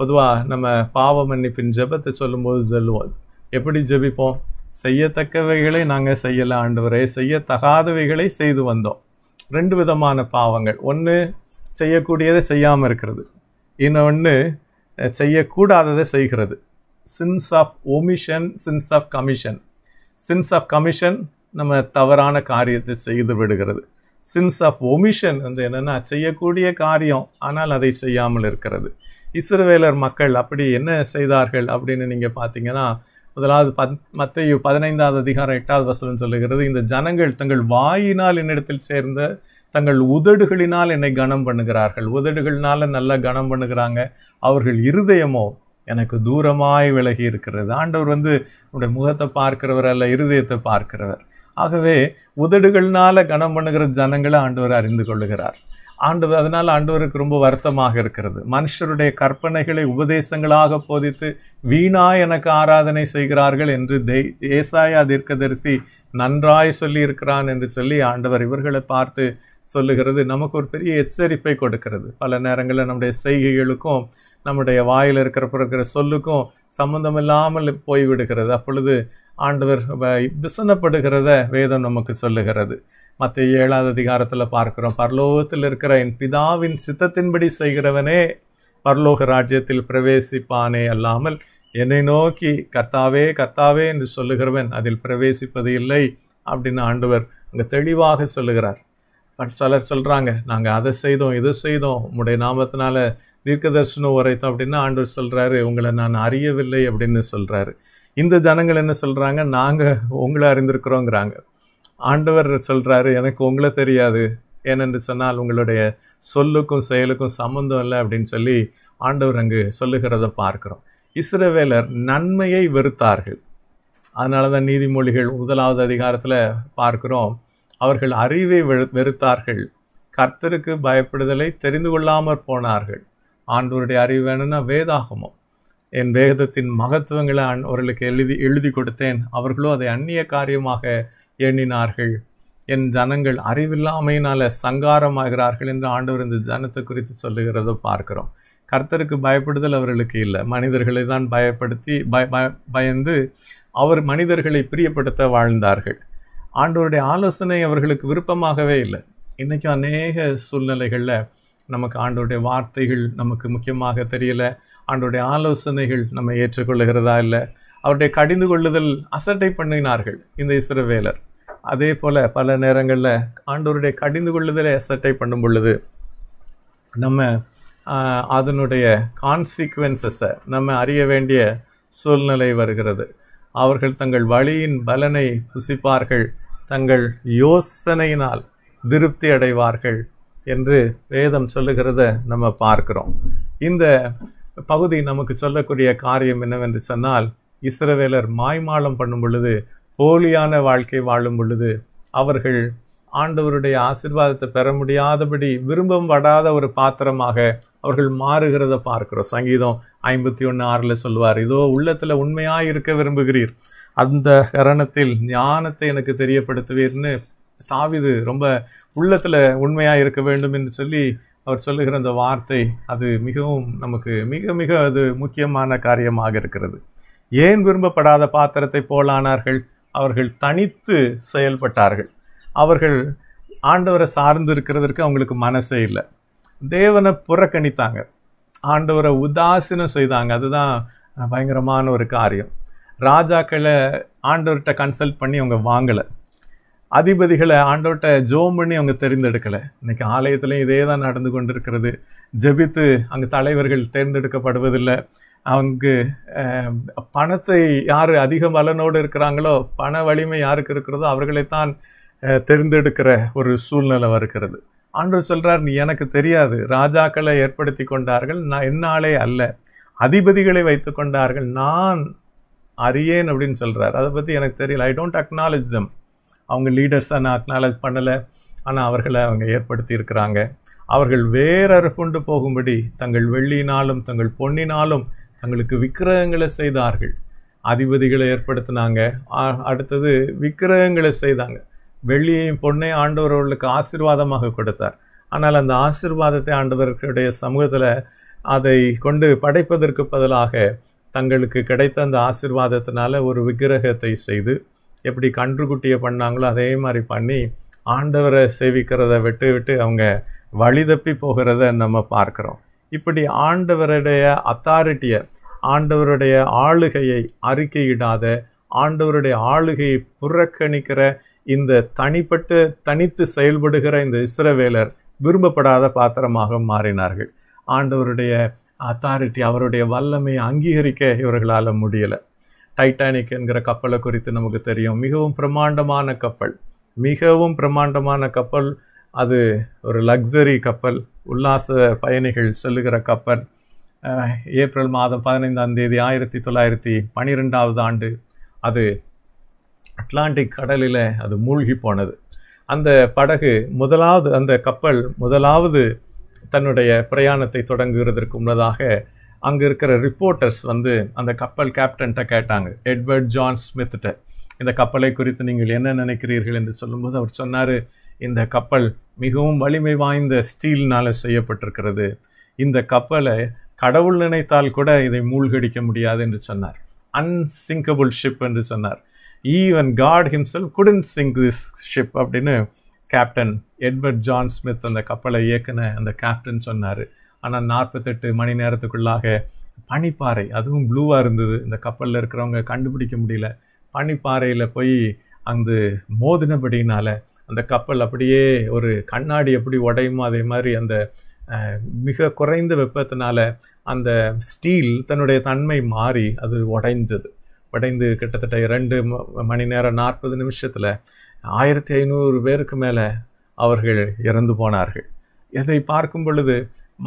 S1: பொதுவாக நம்ம பாவ மன்னிப்பின் ஜெபத்தை சொல்லும்போது சொல்லுவோம் எப்படி ஜெபிப்போம் செய்யத்தக்கவைகளை நாங்கள் செய்யலை ஆண்டவரே செய்யத்தகாதவைகளை செய்து வந்தோம் ரெண்டு விதமான பாவங்கள் ஒன்று செய்யக்கூடியதை செய்யாமல் இருக்கிறது இன்னொன்று செய்யக்கூடாததை செய்கிறது sins of omission sins of commission sins of commission நம்ம தவறான காரியத்தை செய்து விடுகிறது சின்ஸ் ஆஃப் ஒமிஷன் வந்து என்னென்னா செய்யக்கூடிய காரியம் ஆனால் அதை செய்யாமல் இருக்கிறது இஸ்ரவேலர் மக்கள் அப்படி என்ன செய்தார்கள் அப்படின்னு நீங்கள் பார்த்தீங்கன்னா முதலாவது பத் மத்திய பதினைந்தாவது அதிகாரம் எட்டாவது வசனம் சொல்லுகிறது இந்த ஜனங்கள் தங்கள் வாயினால் என்னிடத்தில் சேர்ந்த தங்கள் உதடுகளினால் என்னை கனம் பண்ணுகிறார்கள் உதடுகளினால் நல்லா கனம் பண்ணுகிறாங்க அவர்கள் இருதயமோ எனக்கு தூரமாய் விலகி இருக்கிறது ஆண்டவர் வந்து உங்களுடைய முகத்தை பார்க்கிறவர் அல்ல இருதயத்தை பார்க்கிறவர் ஆகவே உதடுகள்னால கனம் பண்ணுகிற ஜனங்களை ஆண்டவர் அறிந்து கொள்ளுகிறார் ஆண்டவர் அதனால் ஆண்டவருக்கு ரொம்ப வருத்தமாக இருக்கிறது மனுஷருடைய கற்பனைகளை உபதேசங்களாக போதித்து வீணா எனக்கு ஆராதனை செய்கிறார்கள் என்று தெய் ஏசாயா தீர்க்கதரிசி நன்றாய் சொல்லியிருக்கிறான் என்று சொல்லி ஆண்டவர் இவர்களை பார்த்து சொல்லுகிறது நமக்கு ஒரு பெரிய எச்சரிப்பை கொடுக்கிறது பல நேரங்களில் நம்முடைய செய்கைகளுக்கும் நம்முடைய வாயில் இருக்கிற பிறக்கிற சொல்லுக்கும் சம்மந்தமில்லாமல் போய்விடுகிறது அப்பொழுது ஆண்டவர் விசனப்படுகிறத வேதம் நமக்கு சொல்லுகிறது மற்ற ஏழாவது அதிகாரத்தில் பார்க்குறோம் பரலோகத்தில் இருக்கிற என் பிதாவின் சித்தத்தின்படி செய்கிறவனே பரலோக ராஜ்யத்தில் பிரவேசிப்பானே அல்லாமல் என்னை நோக்கி கர்த்தாவே கர்த்தாவே என்று சொல்லுகிறவன் அதில் பிரவேசிப்பது இல்லை அப்படின்னு ஆண்டவர் அங்கே தெளிவாக சொல்லுகிறார் பட் சிலர் சொல்கிறாங்க நாங்கள் அதை செய்தோம் இதை செய்தோம் உங்களுடைய நாமத்தினால தீர்க்க தரிசனம் உரைத்தோம் அப்படின்னா ஆண்டவர் சொல்கிறாரு உங்களை நான் அறியவில்லை அப்படின்னு சொல்கிறாரு இந்த ஜனங்கள் என்ன சொல்கிறாங்க நாங்கள் உங்களை அறிந்திருக்கிறோங்கிறாங்க ஆண்டவர் சொல்கிறாரு எனக்கு உங்களை தெரியாது ஏனென்று சொன்னால் உங்களுடைய சொல்லுக்கும் செயலுக்கும் சம்மந்தம் இல்லை அப்படின்னு சொல்லி ஆண்டவர் அங்கு சொல்லுகிறத பார்க்குறோம் இஸ்ரவேலர் நன்மையை வெறுத்தார்கள் அதனால தான் நீதிமொழிகள் முதலாவது அதிகாரத்தில் பார்க்குறோம் அவர்கள் அறிவை வெறுத்தார்கள் கர்த்தருக்கு பயப்படுதலை தெரிந்து கொள்ளாமற் போனார்கள் ஆண்டோருடைய அறிவு வேணும்னா வேதாகமம் என் வேதத்தின் மகத்துவங்களை அவர்களுக்கு எழுதி எழுதி கொடுத்தேன் அவர்களோ அதை அந்நிய காரியமாக எண்ணினார்கள் என் ஜனங்கள் அறிவில்லாமையினால சங்காரமாகிறார்கள் என்று ஆண்டவர் இந்த ஜனத்தை குறித்து சொல்லுகிறத பார்க்கிறோம் கர்த்தருக்கு பயப்படுதல் அவர்களுக்கு இல்லை மனிதர்களை தான் பயப்படுத்தி பய பயந்து அவர் மனிதர்களை பிரியப்படுத்த வாழ்ந்தார்கள் ஆண்டவருடைய ஆலோசனை அவர்களுக்கு விருப்பமாகவே இல்லை இன்றைக்கும் அநேக சூழ்நிலைகளில் நமக்கு ஆண்டோடைய வார்த்தைகள் நமக்கு முக்கியமாக தெரியலை அவருடைய ஆலோசனைகள் நம்ம ஏற்றுக்கொள்ளுகிறதா இல்லை அவருடைய கடிந்து கொள்ளுதல் அசட்டை பண்ணினார்கள் இந்த இசுரவேலர் அதே போல் பல நேரங்களில் ஆண்டோருடைய கடிந்து கொள்ளுதலை அசட்டை பண்ணும் பொழுது நம்ம அதனுடைய கான்சிக்வன்சஸை நம்ம அறிய வேண்டிய சூழ்நிலை வருகிறது அவர்கள் தங்கள் வழியின் பலனை புசிப்பார்கள் தங்கள் யோசனையினால் திருப்தி அடைவார்கள் என்று வேதம் சொல்லுகிறத நம்ம பார்க்குறோம் இந்த பகுதி நமக்கு சொல்லக்கூடிய காரியம் என்னவென்று சொன்னால் இஸ்ரவேலர் மாய்மாலம் பண்ணும் பொழுது போலியான வாழ்க்கை வாழும் பொழுது அவர்கள் ஆண்டவருடைய ஆசிர்வாதத்தை பெற முடியாதபடி விரும்பம் படாத ஒரு பாத்திரமாக அவர்கள் மாறுகிறத பார்க்கிறோம் சங்கீதம் ஐம்பத்தி ஒன்று ஆறில் சொல்லுவார் இதோ உள்ளத்தில் உண்மையாக இருக்க விரும்புகிறீர் அந்த கரணத்தில் ஞானத்தை எனக்கு தெரியப்படுத்துவீர்னு தாவிது ரொம்ப உள்ளத்தில் உண்மையாக இருக்க வேண்டும் என்று சொல்லி அவர் சொல்லுகிற அந்த வார்த்தை அது மிகவும் நமக்கு மிக மிக அது முக்கியமான காரியமாக இருக்கிறது ஏன் விரும்பப்படாத பாத்திரத்தை போலானார்கள் அவர்கள் தனித்து செயல்பட்டார்கள் அவர்கள் ஆண்டவரை சார்ந்து இருக்கிறதற்கு அவங்களுக்கு மனசே இல்லை தேவனை புறக்கணித்தாங்க ஆண்டவரை உதாசீனம் செய்தாங்க அதுதான் பயங்கரமான ஒரு காரியம் ராஜாக்களை ஆண்டவர்கிட்ட கன்சல்ட் பண்ணி அவங்க வாங்கலை அதிபதிகளை ஆண்டோட்ட ஜோம் பண்ணி அவங்க தெரிந்தெடுக்கலை இன்றைக்கி ஆலயத்துலேயும் இதே தான் நடந்து கொண்டிருக்கிறது ஜபித்து அங்கே தலைவர்கள் தேர்ந்தெடுக்கப்படுவதில்லை அவங்க பணத்தை யார் அதிக பலனோடு இருக்கிறாங்களோ பண வலிமை யாருக்கு இருக்கிறதோ அவர்களைத்தான் தெரிந்தெடுக்கிற ஒரு சூழ்நிலை வருகிறது ஆண்டு சொல்கிறார் நீ எனக்கு தெரியாது ராஜாக்களை ஏற்படுத்தி கொண்டார்கள் நான் என்னாலே அல்ல அதிபதிகளை வைத்து கொண்டார்கள் நான் அறியேன் அப்படின்னு சொல்கிறார் அதை பற்றி எனக்கு தெரியல ஐ டோன்ட் அக்னாலேஜ் தம் அவங்க லீடர்ஸாக நான் அக்னாலஜ் பண்ணலை ஆனால் அவர்களை அவங்க ஏற்படுத்தி இருக்கிறாங்க அவர்கள் வேறறு கொண்டு போகும்படி தங்கள் வெள்ளினாலும் தங்கள் பொன்னினாலும் தங்களுக்கு விக்கிரகங்களை செய்தார்கள் அதிபதிகளை ஏற்படுத்தினாங்க அடுத்தது விக்கிரகங்களை செய்தாங்க வெள்ளியையும் பொண்ணை ஆண்டவர்களுக்கு ஆசிர்வாதமாக கொடுத்தார் ஆனால் அந்த ஆசிர்வாதத்தை ஆண்டவர்களுடைய சமூகத்தில் அதை கொண்டு படைப்பதற்கு பதிலாக தங்களுக்கு கிடைத்த அந்த ஆசிர்வாதத்தினால ஒரு விக்கிரகத்தை செய்து எப்படி கன்றுக்குட்டியை பண்ணாங்களோ அதே மாதிரி பண்ணி ஆண்டவரை சேவிக்கிறத விட்டு விட்டு அவங்க வழி தப்பி போகிறத நம்ம பார்க்குறோம் இப்படி ஆண்டவருடைய அத்தாரிட்டியை ஆண்டவருடைய ஆளுகையை அறிக்கையிடாத ஆண்டவருடைய ஆளுகையை புறக்கணிக்கிற இந்த தனிப்பட்டு தனித்து செயல்படுகிற இந்த இஸ்ரவேலர் விரும்பப்படாத பாத்திரமாக மாறினார்கள் ஆண்டவருடைய அத்தாரிட்டி அவருடைய வல்லமையை அங்கீகரிக்க இவர்களால் முடியலை டைட்டானிக் என்கிற கப்பலை குறித்து நமக்கு தெரியும் மிகவும் பிரமாண்டமான கப்பல் மிகவும் பிரமாண்டமான கப்பல் அது ஒரு லக்ஸரி கப்பல் உல்லாச பயணிகள் செல்லுகிற கப்பல் ஏப்ரல் மாதம் பதினைந்தாம் தேதி ஆயிரத்தி தொள்ளாயிரத்தி பனிரெண்டாவது ஆண்டு அது அட்லாண்டிக் கடலில் அது மூழ்கி போனது அந்த படகு முதலாவது அந்த கப்பல் முதலாவது தன்னுடைய பிரயாணத்தை தொடங்குகிறதற்கு முன்னதாக அங்கே இருக்கிற ரிப்போர்ட்டர்ஸ் வந்து அந்த கப்பல் கேப்டன்கிட்ட கேட்டாங்க எட்வர்ட் ஜான் ஸ்மித்கிட்ட இந்த கப்பலை குறித்து நீங்கள் என்ன நினைக்கிறீர்கள் என்று சொல்லும்போது அவர் சொன்னார் இந்த கப்பல் மிகவும் வலிமை வாய்ந்த ஸ்டீல்னால் செய்யப்பட்டிருக்கிறது இந்த கப்பலை கடவுள் நினைத்தால் கூட இதை மூழ்கடிக்க முடியாது என்று சொன்னார் அன்சிங்கபிள் ஷிப் என்று சொன்னார் even God himself couldn't sink this ship அப்படின்னு கேப்டன் எட்வர்ட் ஜான் ஸ்மித் அந்த கப்பலை இயக்குன அந்த கேப்டன் சொன்னார் ஆனால் நாற்பத்தெட்டு மணி நேரத்துக்குள்ளாக பனிப்பாறை அதுவும் ப்ளூவாக இருந்தது இந்த கப்பலில் இருக்கிறவங்க கண்டுபிடிக்க முடியல பனிப்பாறையில் போய் அந்த மோதினபடினால் அந்த கப்பல் அப்படியே ஒரு கண்ணாடி எப்படி உடையுமோ அதே மாதிரி அந்த மிக குறைந்த வெப்பத்தினால அந்த ஸ்டீல் தன்னுடைய தன்மை மாறி அது உடைஞ்சது உடைந்து கிட்டத்தட்ட இரண்டு மணி நேரம் நாற்பது நிமிஷத்தில் ஆயிரத்தி ஐநூறு பேருக்கு மேலே அவர்கள் இறந்து போனார்கள் இதை பார்க்கும் பொழுது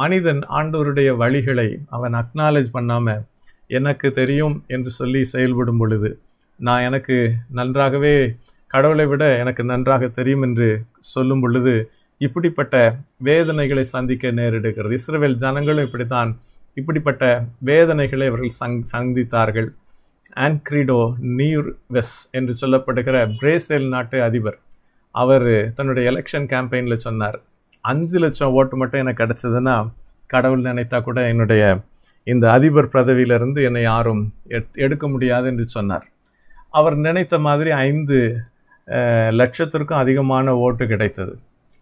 S1: மனிதன் ஆண்டவருடைய வழிகளை அவன் அக்னாலேஜ் பண்ணாமல் எனக்கு தெரியும் என்று சொல்லி செயல்படும் பொழுது நான் எனக்கு நன்றாகவே கடவுளை விட எனக்கு நன்றாக தெரியும் என்று சொல்லும் பொழுது இப்படிப்பட்ட வேதனைகளை சந்திக்க நேரிடுகிறது இஸ்ரேல் ஜனங்களும் இப்படித்தான் இப்படிப்பட்ட வேதனைகளை அவர்கள் சங் சந்தித்தார்கள் ஆன்க்ரிடோ நியூர் வெஸ் என்று சொல்லப்படுகிற பிரேசேல் நாட்டு அதிபர் அவர் தன்னுடைய எலெக்ஷன் கேம்பெயினில் சொன்னார் அஞ்சு லட்சம் ஓட்டு மட்டும் எனக்கு கிடச்சதுன்னா கடவுள் நினைத்தா கூட என்னுடைய இந்த அதிபர் பதவியிலிருந்து என்னை யாரும் எடுக்க முடியாது என்று சொன்னார் அவர் நினைத்த மாதிரி ஐந்து லட்சத்திற்கும் அதிகமான ஓட்டு கிடைத்தது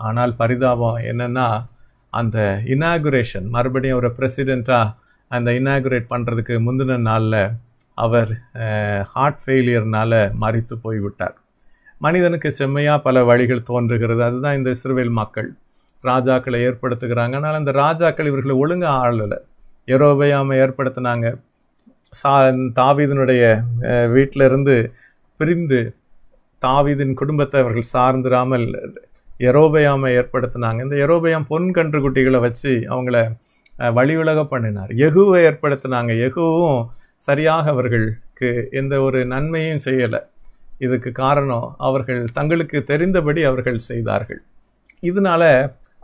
S1: ஆனால் பரிதாபம் என்னென்னா அந்த இனாகுரேஷன் மறுபடியும் ஒரு பிரசிடெண்ட்டாக அந்த இனாகுரேட் பண்ணுறதுக்கு முந்தின நாளில் அவர் ஹார்ட் ஃபெயிலியர்னால் மறித்து போய்விட்டார் மனிதனுக்கு செம்மையாக பல வழிகள் தோன்றுகிறது அதுதான் இந்த இஸ்ரேல் மக்கள் ராஜாக்களை ஏற்படுத்துகிறாங்க ஆனால் அந்த ராஜாக்கள் இவர்களை ஒழுங்காக ஆளலை எரோபயாமை ஏற்படுத்தினாங்க சா தாவீதனுடைய வீட்டிலிருந்து பிரிந்து தாவீதின் குடும்பத்தை அவர்கள் சார்ந்திராமல் எரோபையாமை ஏற்படுத்தினாங்க இந்த எரோபயாம் பொன் கன்று குட்டிகளை வச்சு அவங்கள உலக பண்ணினார் எகுவை ஏற்படுத்தினாங்க எகுவும் சரியாக அவர்களுக்கு எந்த ஒரு நன்மையும் செய்யலை இதுக்கு காரணம் அவர்கள் தங்களுக்கு தெரிந்தபடி அவர்கள் செய்தார்கள் இதனால்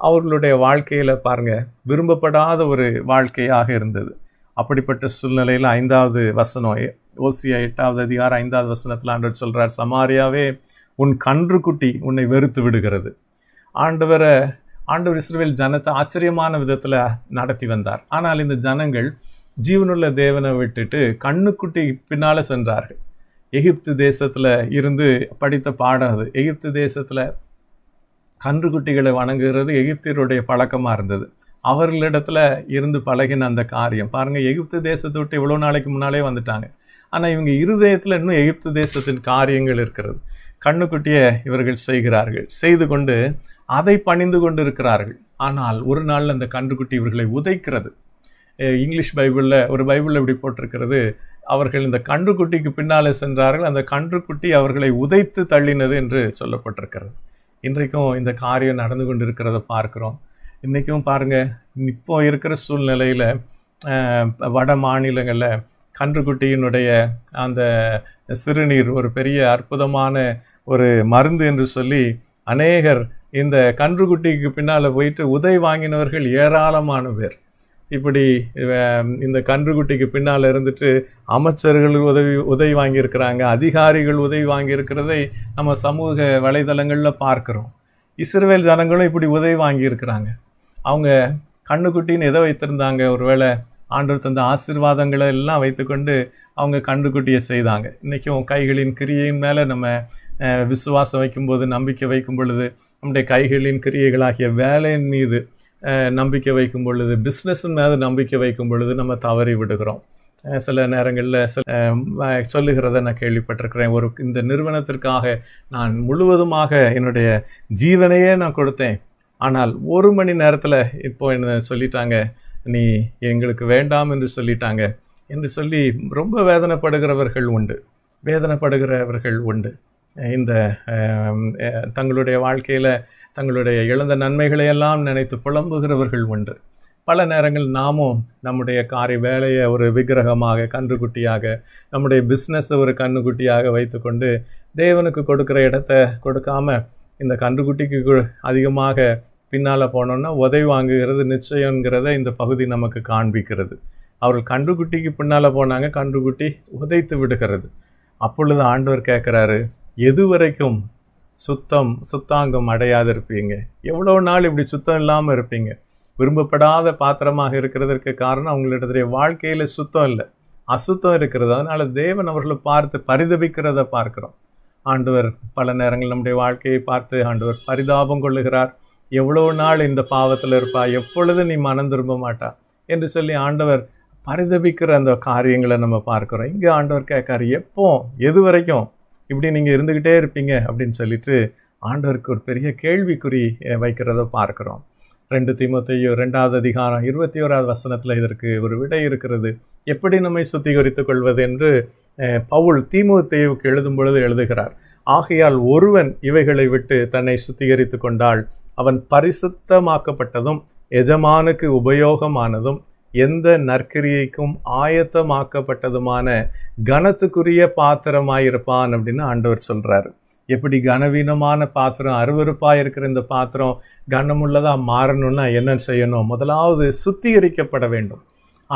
S1: அவர்களுடைய வாழ்க்கையில் பாருங்கள் விரும்பப்படாத ஒரு வாழ்க்கையாக இருந்தது அப்படிப்பட்ட சூழ்நிலையில் ஐந்தாவது வசனம் ஓசியா எட்டாவது அதிகாரம் ஐந்தாவது வசனத்தில் ஆண்டவர் சொல்கிறார் சமாரியாவே உன் கன்றுக்குட்டி உன்னை வெறுத்து விடுகிறது ஆண்டவரை ஆண்டவர் இஸ்ரேல் ஜனத்தை ஆச்சரியமான விதத்தில் நடத்தி வந்தார் ஆனால் இந்த ஜனங்கள் ஜீவனுள்ள தேவனை விட்டுட்டு கண்ணுக்குட்டி பின்னால் சென்றார்கள் எகிப்து தேசத்தில் இருந்து படித்த பாடம் அது எகிப்து தேசத்தில் கன்றுக்குட்டிகளை வணங்குகிறது எகிப்தியருடைய பழக்கமாக இருந்தது அவர்களிடத்துல இருந்து பழகின அந்த காரியம் பாருங்கள் எகிப்து தேசத்தை விட்டு இவ்வளோ நாளைக்கு முன்னாலே வந்துட்டாங்க ஆனால் இவங்க இருதயத்தில் இன்னும் எகிப்து தேசத்தின் காரியங்கள் இருக்கிறது கண்ணுக்குட்டியை இவர்கள் செய்கிறார்கள் செய்து கொண்டு அதை பணிந்து கொண்டு இருக்கிறார்கள் ஆனால் ஒரு நாள் அந்த கன்றுக்குட்டி இவர்களை உதைக்கிறது இங்கிலீஷ் பைபிளில் ஒரு பைபிளில் இப்படி போட்டிருக்கிறது அவர்கள் இந்த கன்றுக்குட்டிக்கு பின்னாலே சென்றார்கள் அந்த கன்றுக்குட்டி அவர்களை உதைத்து தள்ளினது என்று சொல்லப்பட்டிருக்கிறது இன்றைக்கும் இந்த காரியம் நடந்து கொண்டு இருக்கிறத பார்க்குறோம் இன்றைக்கும் பாருங்கள் இப்போ இருக்கிற சூழ்நிலையில் வட மாநிலங்களில் கன்றுக்குட்டியினுடைய அந்த சிறுநீர் ஒரு பெரிய அற்புதமான ஒரு மருந்து என்று சொல்லி அநேகர் இந்த கன்றுக்குட்டிக்கு பின்னால் போயிட்டு உதை வாங்கினவர்கள் ஏராளமான பேர் இப்படி இந்த கன்றுக்குட்டிக்கு பின்னால் இருந்துட்டு அமைச்சர்கள் உதவி உதவி வாங்கியிருக்கிறாங்க அதிகாரிகள் உதவி வாங்கியிருக்கிறதை நம்ம சமூக வலைதளங்களில் பார்க்குறோம் இஸ்ரேல் ஜனங்களும் இப்படி உதவி வாங்கியிருக்கிறாங்க அவங்க கண்ணுக்குட்டின்னு எதை வைத்திருந்தாங்க ஒருவேளை ஆண்டவர் தந்த ஆசிர்வாதங்களை எல்லாம் வைத்துக்கொண்டு அவங்க கண்டுக்குட்டியை செய்தாங்க இன்றைக்கும் கைகளின் கிரியையின் மேலே நம்ம விசுவாசம் வைக்கும்போது நம்பிக்கை வைக்கும் பொழுது நம்முடைய கைகளின் கிரியைகளாகிய வேலையின் மீது நம்பிக்கை வைக்கும் பொழுது பிஸ்னஸின் மேலே நம்பிக்கை வைக்கும் பொழுது நம்ம தவறி விடுகிறோம் சில நேரங்களில் சில சொல்லுகிறத நான் கேள்விப்பட்டிருக்கிறேன் ஒரு இந்த நிறுவனத்திற்காக நான் முழுவதுமாக என்னுடைய ஜீவனையே நான் கொடுத்தேன் ஆனால் ஒரு மணி நேரத்தில் இப்போ என்ன சொல்லிட்டாங்க நீ எங்களுக்கு வேண்டாம் என்று சொல்லிட்டாங்க என்று சொல்லி ரொம்ப வேதனைப்படுகிறவர்கள் உண்டு வேதனைப்படுகிறவர்கள் உண்டு இந்த தங்களுடைய வாழ்க்கையில் தங்களுடைய இழந்த நன்மைகளை எல்லாம் நினைத்து புலம்புகிறவர்கள் உண்டு பல நேரங்கள் நாமும் நம்முடைய காரை வேலையை ஒரு விக்கிரகமாக கன்றுக்குட்டியாக நம்முடைய பிஸ்னஸை ஒரு கண்ணுக்குட்டியாக வைத்துக்கொண்டு தேவனுக்கு கொடுக்குற இடத்த கொடுக்காம இந்த கன்றுக்குட்டிக்கு அதிகமாக பின்னால் போனோன்னா உதவி வாங்குகிறது நிச்சயங்கிறத இந்த பகுதி நமக்கு காண்பிக்கிறது அவர்கள் கன்றுக்குட்டிக்கு பின்னால் போனாங்க கன்றுக்குட்டி உதைத்து விடுகிறது அப்பொழுது ஆண்டவர் கேட்குறாரு எது வரைக்கும் சுத்தம் சுத்தாங்கம் அடையாது இருப்பீங்க எவ்வளோ நாள் இப்படி சுத்தம் இல்லாமல் இருப்பீங்க விரும்பப்படாத பாத்திரமாக இருக்கிறதற்கு காரணம் அவங்களுடைய வாழ்க்கையில் சுத்தம் இல்லை அசுத்தம் இருக்கிறது அதனால் தேவன் அவர்களை பார்த்து பரிதபிக்கிறத பார்க்குறோம் ஆண்டவர் பல நேரங்கள் நம்முடைய வாழ்க்கையை பார்த்து ஆண்டவர் பரிதாபம் கொள்ளுகிறார் எவ்வளோ நாள் இந்த பாவத்தில் இருப்பா எப்பொழுது நீ மனம் திரும்ப மாட்டா என்று சொல்லி ஆண்டவர் பரிதபிக்கிற அந்த காரியங்களை நம்ம பார்க்குறோம் இங்கே ஆண்டவர் கேட்காரு எப்போ எது வரைக்கும் இப்படி நீங்கள் இருந்துக்கிட்டே இருப்பீங்க அப்படின்னு சொல்லிட்டு ஆண்டவருக்கு ஒரு பெரிய கேள்விக்குறி வைக்கிறத பார்க்குறோம் ரெண்டு திமுத்தையோ ரெண்டாவது அதிகாரம் இருபத்தி ஓராவது வசனத்தில் இதற்கு ஒரு விடை இருக்கிறது எப்படி நம்மை சுத்திகரித்து கொள்வது என்று பவுல் திமுத்தையுக்கு எழுதும் பொழுது எழுதுகிறார் ஆகையால் ஒருவன் இவைகளை விட்டு தன்னை சுத்திகரித்து கொண்டால் அவன் பரிசுத்தமாக்கப்பட்டதும் எஜமானுக்கு உபயோகமானதும் எந்த நற்கிரியைக்கும் ஆயத்தமாக்கப்பட்டதுமான கனத்துக்குரிய பாத்திரமாயிருப்பான் அப்படின்னு ஆண்டவர் சொல்கிறாரு எப்படி கனவீனமான பாத்திரம் அருவறுப்பாக இருக்கிற இந்த பாத்திரம் கனமுள்ளதாக மாறணும்னா என்ன செய்யணும் முதலாவது சுத்திகரிக்கப்பட வேண்டும்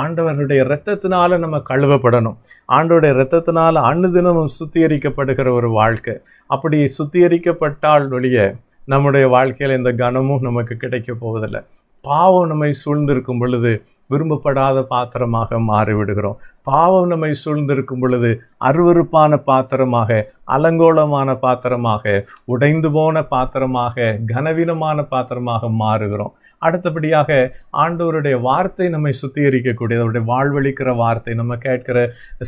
S1: ஆண்டவனுடைய இரத்தத்தினால நம்ம கழுவப்படணும் ஆண்டோடைய இரத்தத்தினால் அன்னுதினமும் சுத்திகரிக்கப்படுகிற ஒரு வாழ்க்கை அப்படி சுத்திகரிக்கப்பட்டால் ஒழிய நம்முடைய வாழ்க்கையில் இந்த கனமும் நமக்கு கிடைக்க போவதில்லை பாவம் நம்மை சூழ்ந்திருக்கும் பொழுது விரும்பப்படாத பாத்திரமாக மாறிவிடுகிறோம் பாவம் நம்மை சூழ்ந்திருக்கும் பொழுது அருவறுப்பான பாத்திரமாக அலங்கோலமான பாத்திரமாக உடைந்து போன பாத்திரமாக கனவீனமான பாத்திரமாக மாறுகிறோம் அடுத்தபடியாக ஆண்டவருடைய வார்த்தை நம்மை சுத்திகரிக்கக்கூடிய அவருடைய வாழ்வழிக்கிற வார்த்தை நம்ம கேட்கிற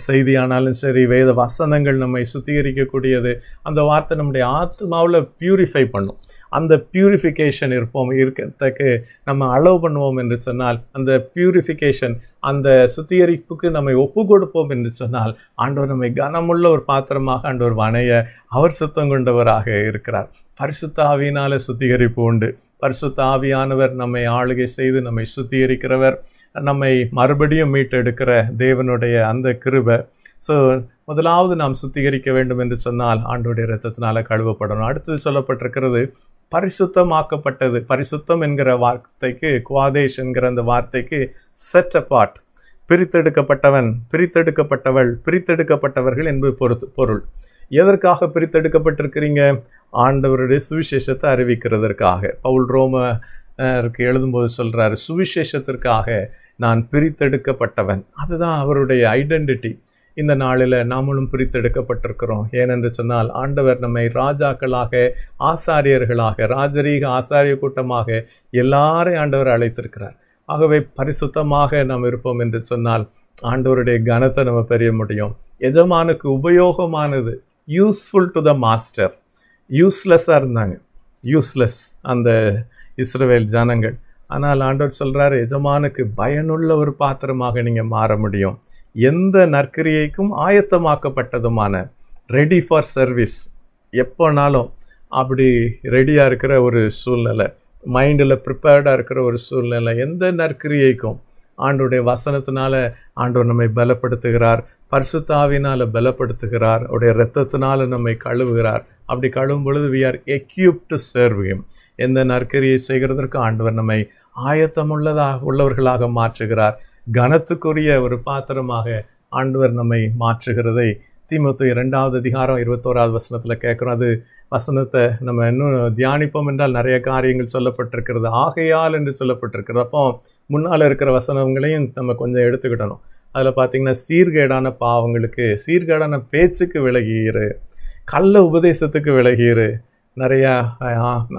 S1: செய்தியானாலும் சரி வேத வசனங்கள் நம்மை சுத்திகரிக்கக்கூடியது அந்த வார்த்தை நம்முடைய ஆத்மாவில் பியூரிஃபை பண்ணும் அந்த பியூரிஃபிகேஷன் இருப்போம் இருக்கிறதுக்கு நம்ம அலோவ் பண்ணுவோம் என்று சொன்னால் அந்த பியூரிஃபிகேஷன் அந்த சுத்திகரிப்புக்கு நம்மை ஒப்பு கொடுப்போம் என்று சொன்னால் ஆண்டவர் நம்மை கனமுள்ள ஒரு பாத்திரமாக ஆண்டவர் வனைய அவர் சுத்தம் கொண்டவராக இருக்கிறார் பரிசுத்தாவியினால் சுத்திகரிப்பு உண்டு பரிசுத்த ஆவியானவர் நம்மை ஆளுகை செய்து நம்மை சுத்திகரிக்கிறவர் நம்மை மறுபடியும் மீட்டெடுக்கிற தேவனுடைய அந்த கிருபை ஸோ முதலாவது நாம் சுத்திகரிக்க வேண்டும் என்று சொன்னால் ஆண்டோடைய ரத்தத்தினால் கழுவப்படணும் அடுத்தது சொல்லப்பட்டிருக்கிறது பரிசுத்தமாக்கப்பட்டது பரிசுத்தம் என்கிற வார்த்தைக்கு குவாதேஷ் என்கிற அந்த வார்த்தைக்கு செட் அப்பாட் பிரித்தெடுக்கப்பட்டவன் பிரித்தெடுக்கப்பட்டவள் பிரித்தெடுக்கப்பட்டவர்கள் என்பது பொறுத்து பொருள் எதற்காக பிரித்தெடுக்கப்பட்டிருக்கிறீங்க ஆண்டவருடைய சுவிசேஷத்தை அறிவிக்கிறதற்காக பவுல் ரோம இருக்கு எழுதும்போது சொல்கிறாரு சுவிசேஷத்திற்காக நான் பிரித்தெடுக்கப்பட்டவன் அதுதான் அவருடைய ஐடென்டிட்டி இந்த நாளில் நாமளும் பிரித்தெடுக்கப்பட்டிருக்கிறோம் ஏனென்று சொன்னால் ஆண்டவர் நம்மை ராஜாக்களாக ஆசாரியர்களாக ராஜரீக ஆசாரிய கூட்டமாக எல்லாரையும் ஆண்டவர் அழைத்திருக்கிறார் ஆகவே பரிசுத்தமாக நாம் இருப்போம் என்று சொன்னால் ஆண்டவருடைய கனத்தை நம்ம பெரிய முடியும் எஜமானுக்கு உபயோகமானது யூஸ்ஃபுல் டு த மாஸ்டர் யூஸ்லெஸ்ஸாக இருந்தாங்க யூஸ்லெஸ் அந்த இஸ்ரேல் ஜனங்கள் ஆனால் ஆண்டவர் சொல்கிறார் எஜமானுக்கு பயனுள்ள ஒரு பாத்திரமாக நீங்கள் மாற முடியும் எந்த நற்கிரியைக்கும் ஆயத்தமாக்கப்பட்டதுமான ரெடி ஃபார் சர்வீஸ் எப்போனாலும் அப்படி ரெடியாக இருக்கிற ஒரு சூழ்நிலை மைண்டில் ப்ரிப்பேர்டாக இருக்கிற ஒரு சூழ்நிலை எந்த நற்கிரியைக்கும் ஆண்டோடைய வசனத்தினால ஆண்டவர் நம்மை பலப்படுத்துகிறார் பரிசுத்தாவினால் பலப்படுத்துகிறார் உடைய ரத்தத்தினால நம்மை கழுவுகிறார் அப்படி கழுவும் பொழுது வி ஆர் எக்யூப்டு சர்வியம் எந்த நற்கரியை செய்கிறதற்கு ஆண்டவர் நம்மை ஆயத்தமுள்ளதாக உள்ளவர்களாக மாற்றுகிறார் கனத்துக்குரிய ஒரு பாத்திரமாக ஆண்டவர் நம்மை மாற்றுகிறதை திமுத்து இரண்டாவது அதிகாரம் இருபத்தோராவது வசனத்தில் கேட்குறோம் அது வசனத்தை நம்ம இன்னும் தியானிப்போம் என்றால் நிறைய காரியங்கள் சொல்லப்பட்டிருக்கிறது ஆகையால் என்று சொல்லப்பட்டிருக்கிறது அப்போ முன்னால் இருக்கிற வசனங்களையும் நம்ம கொஞ்சம் எடுத்துக்கிடணும் அதில் பார்த்திங்கன்னா சீர்கேடான பாவங்களுக்கு சீர்கேடான பேச்சுக்கு விலகியிரு கள்ள உபதேசத்துக்கு விலகியிரு நிறையா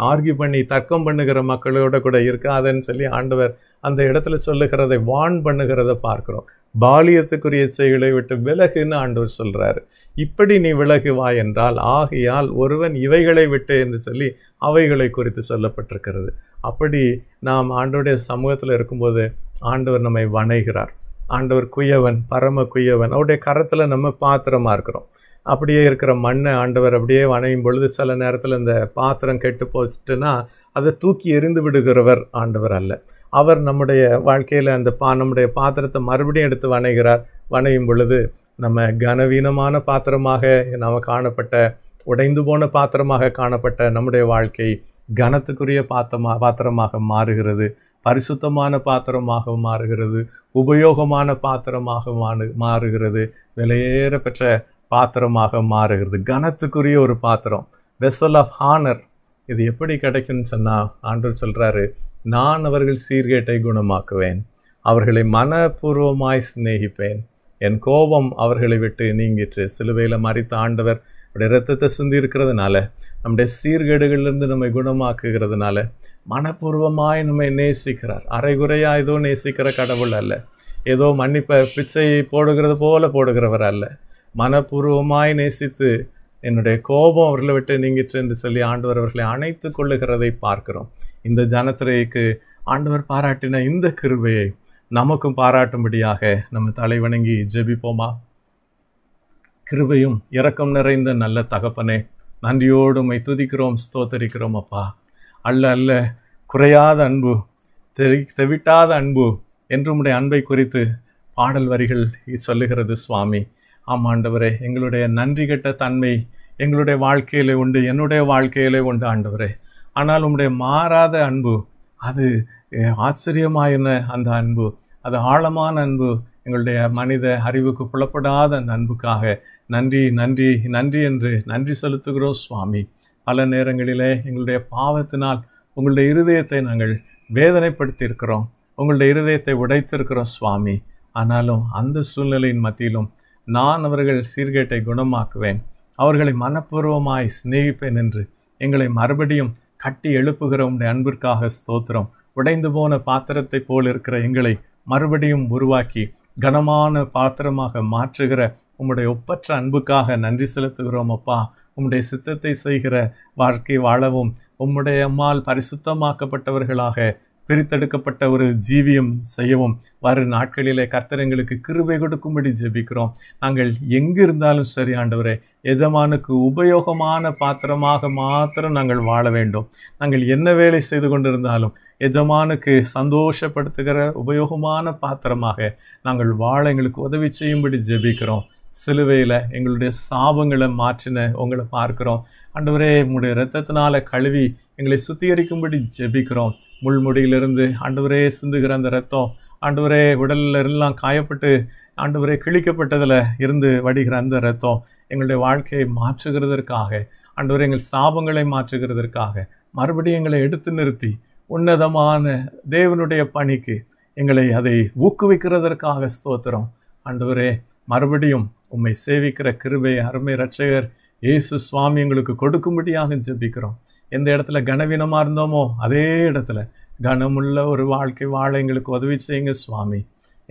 S1: ஆர்கியூ பண்ணி தர்க்கம் பண்ணுகிற மக்களோட கூட இருக்காதுன்னு சொல்லி ஆண்டவர் அந்த இடத்துல சொல்லுகிறதை வான் பண்ணுகிறத பார்க்குறோம் பாலியத்துக்குரிய செயலை விட்டு விலகுன்னு ஆண்டவர் சொல்கிறாரு இப்படி நீ விலகுவா என்றால் ஆகையால் ஒருவன் இவைகளை விட்டு என்று சொல்லி அவைகளை குறித்து சொல்லப்பட்டிருக்கிறது அப்படி நாம் ஆண்டோடைய சமூகத்தில் இருக்கும்போது ஆண்டவர் நம்மை வணைகிறார் ஆண்டவர் குயவன் பரம குயவன் அவருடைய கரத்தில் நம்ம பாத்திரமாக இருக்கிறோம் அப்படியே இருக்கிற மண்ணை ஆண்டவர் அப்படியே வணையும் பொழுது சில நேரத்தில் இந்த பாத்திரம் கெட்டு போச்சுட்டுனா அதை தூக்கி எரிந்து விடுகிறவர் ஆண்டவர் அல்ல அவர் நம்முடைய வாழ்க்கையில் அந்த பா நம்முடைய பாத்திரத்தை மறுபடியும் எடுத்து வணைகிறார் வணையும் பொழுது நம்ம கனவீனமான பாத்திரமாக நாம் காணப்பட்ட உடைந்து போன பாத்திரமாக காணப்பட்ட நம்முடைய வாழ்க்கை கனத்துக்குரிய பாத்திரமா பாத்திரமாக மாறுகிறது பரிசுத்தமான பாத்திரமாக மாறுகிறது உபயோகமான பாத்திரமாக மாறுகிறது விலையேற பெற்ற பாத்திரமாக மாறுகிறது கனத்துக்குரிய ஒரு பாத்திரம் வெசல் ஆஃப் ஹானர் இது எப்படி கிடைக்கும்னு சொன்னால் ஆண்டவர் சொல்கிறாரு நான் அவர்கள் சீர்கேட்டை குணமாக்குவேன் அவர்களை மனப்பூர்வமாய் சிநேகிப்பேன் என் கோபம் அவர்களை விட்டு நீங்கிற்று சிலுவையில் மறித்த ஆண்டவர் நம்முடைய ரத்தத்தை சிந்தி இருக்கிறதுனால நம்முடைய சீர்கேடுகள்லேருந்து நம்மை குணமாக்குகிறதுனால மனப்பூர்வமாய் நம்மை நேசிக்கிறார் அரைகுறையாக ஏதோ நேசிக்கிற கடவுள் அல்ல ஏதோ மன்னிப்பை பிச்சை போடுகிறது போல போடுகிறவர் அல்ல மனப்பூர்வமாய் நேசித்து என்னுடைய கோபம் அவர்களை விட்டு நீங்கிற்று என்று சொல்லி ஆண்டவர் அவர்களை அணைத்து கொள்ளுகிறதை பார்க்கிறோம் இந்த ஜனத்திரைக்கு ஆண்டவர் பாராட்டின இந்த கிருபையை நமக்கும் பாராட்டும்படியாக நம்ம தலை வணங்கி ஜெபிப்போமா கிருபையும் இரக்கம் நிறைந்த நல்ல தகப்பனே நன்றியோடு மை துதிக்கிறோம் ஸ்தோத்தரிக்கிறோம் அப்பா அல்ல அல்ல குறையாத அன்பு தெரி தெவிட்டாத அன்பு என்று உடைய அன்பை குறித்து பாடல் வரிகள் சொல்லுகிறது சுவாமி ஆமாண்டவரே எங்களுடைய நன்றி கெட்ட தன்மை எங்களுடைய வாழ்க்கையிலே உண்டு என்னுடைய வாழ்க்கையிலே உண்டு ஆண்டவரே ஆனால் உம்முடைய மாறாத அன்பு அது ஆச்சரியமாயின அந்த அன்பு அது ஆழமான அன்பு எங்களுடைய மனித அறிவுக்கு புலப்படாத அந்த அன்புக்காக நன்றி நன்றி நன்றி என்று நன்றி செலுத்துகிறோம் சுவாமி பல நேரங்களிலே எங்களுடைய பாவத்தினால் உங்களுடைய இருதயத்தை நாங்கள் வேதனைப்படுத்தியிருக்கிறோம் உங்களுடைய இருதயத்தை உடைத்திருக்கிறோம் சுவாமி ஆனாலும் அந்த சூழ்நிலையின் மத்தியிலும் நான் அவர்கள் சீர்கேட்டை குணமாக்குவேன் அவர்களை மனப்பூர்வமாய் சிநேகிப்பேன் என்று எங்களை மறுபடியும் கட்டி எழுப்புகிற உடைய அன்பிற்காக ஸ்தோத்திரம் உடைந்து போன பாத்திரத்தை போல் இருக்கிற எங்களை மறுபடியும் உருவாக்கி கனமான பாத்திரமாக மாற்றுகிற உம்முடைய ஒப்பற்ற அன்புக்காக நன்றி செலுத்துகிறோம் அப்பா உம்முடைய சித்தத்தை செய்கிற வாழ்க்கை வாழவும் உம்முடைய அம்மால் பரிசுத்தமாக்கப்பட்டவர்களாக பிரித்தெடுக்கப்பட்ட ஒரு ஜீவியம் செய்யவும் வரும் நாட்களிலே கர்த்தரங்களுக்கு எங்களுக்கு கிருபை கொடுக்கும்படி ஜெபிக்கிறோம் நாங்கள் எங்கே இருந்தாலும் சரி ஆண்டவரே எஜமானுக்கு உபயோகமான பாத்திரமாக மாத்திரம் நாங்கள் வாழ வேண்டும் நாங்கள் என்ன வேலை செய்து கொண்டிருந்தாலும் எஜமானுக்கு சந்தோஷப்படுத்துகிற உபயோகமான பாத்திரமாக நாங்கள் வாழ எங்களுக்கு உதவி செய்யும்படி ஜெபிக்கிறோம் சிலுவையில் எங்களுடைய சாபங்களை மாற்றின உங்களை பார்க்குறோம் அண்டவரே உங்களுடைய ரத்தத்தினால் கழுவி எங்களை சுத்திகரிக்கும்படி ஜெபிக்கிறோம் முள்முடியிலிருந்து ஆண்டவரே சிந்துகிற அந்த ரத்தம் ஆண்டவரே உடலில் எல்லாம் காயப்பட்டு ஆண்டவரே கிழிக்கப்பட்டதில் இருந்து வடிகிற அந்த ரத்தம் எங்களுடைய வாழ்க்கையை மாற்றுகிறதற்காக ஆண்டவரே எங்கள் சாபங்களை மாற்றுகிறதற்காக மறுபடியும் எங்களை எடுத்து நிறுத்தி உன்னதமான தேவனுடைய பணிக்கு எங்களை அதை ஊக்குவிக்கிறதற்காக ஸ்தோத்திரம் ஆண்டவரே மறுபடியும் உம்மை சேவிக்கிற கிருபை அருமை ரட்சகர் இயேசு சுவாமி எங்களுக்கு கொடுக்கும்படியாக ஜெபிக்கிறோம் எந்த இடத்துல கனவீனமாக இருந்தோமோ அதே இடத்துல கனமுள்ள ஒரு வாழ்க்கை வாழ எங்களுக்கு உதவி செய்யுங்க சுவாமி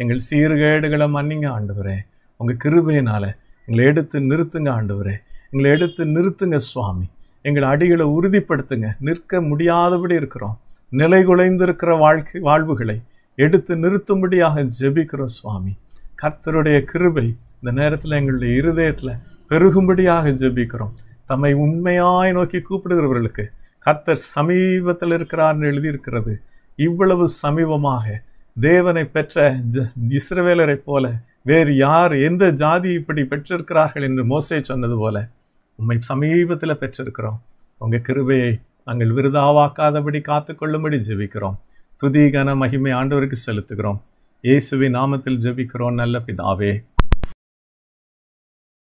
S1: எங்கள் சீர்கேடுகளை மன்னிங்க ஆண்டுவரே உங்கள் கிருபையினால் எங்களை எடுத்து நிறுத்துங்க ஆண்டுவரே எங்களை எடுத்து நிறுத்துங்க சுவாமி எங்கள் அடிகளை உறுதிப்படுத்துங்க நிற்க முடியாதபடி இருக்கிறோம் நிலை குலைந்திருக்கிற வாழ்க்கை வாழ்வுகளை எடுத்து நிறுத்தும்படியாக ஜெபிக்கிறோம் சுவாமி கர்த்தருடைய கிருபை இந்த நேரத்தில் எங்களுடைய இருதயத்தில் பெருகும்படியாக ஜெபிக்கிறோம் தம்மை உண்மையாய் நோக்கி கூப்பிடுகிறவர்களுக்கு கர்த்தர் சமீபத்தில் இருக்கிறார் என்று எழுதியிருக்கிறது இவ்வளவு சமீபமாக தேவனை பெற்ற ஜ இஸ்ரவேலரை போல வேறு யார் எந்த ஜாதி இப்படி பெற்றிருக்கிறார்கள் என்று மோசே சொன்னது போல உண்மை சமீபத்தில் பெற்றிருக்கிறோம் உங்கள் கிருபையை நாங்கள் விருதாவாக்காதபடி காத்துக்கொள்ளும்படி ஜெபிக்கிறோம் துதிகன மகிமை ஆண்டவருக்கு செலுத்துகிறோம் இயேசுவின் நாமத்தில் ஜெபிக்கிறோம் நல்ல பிதாவே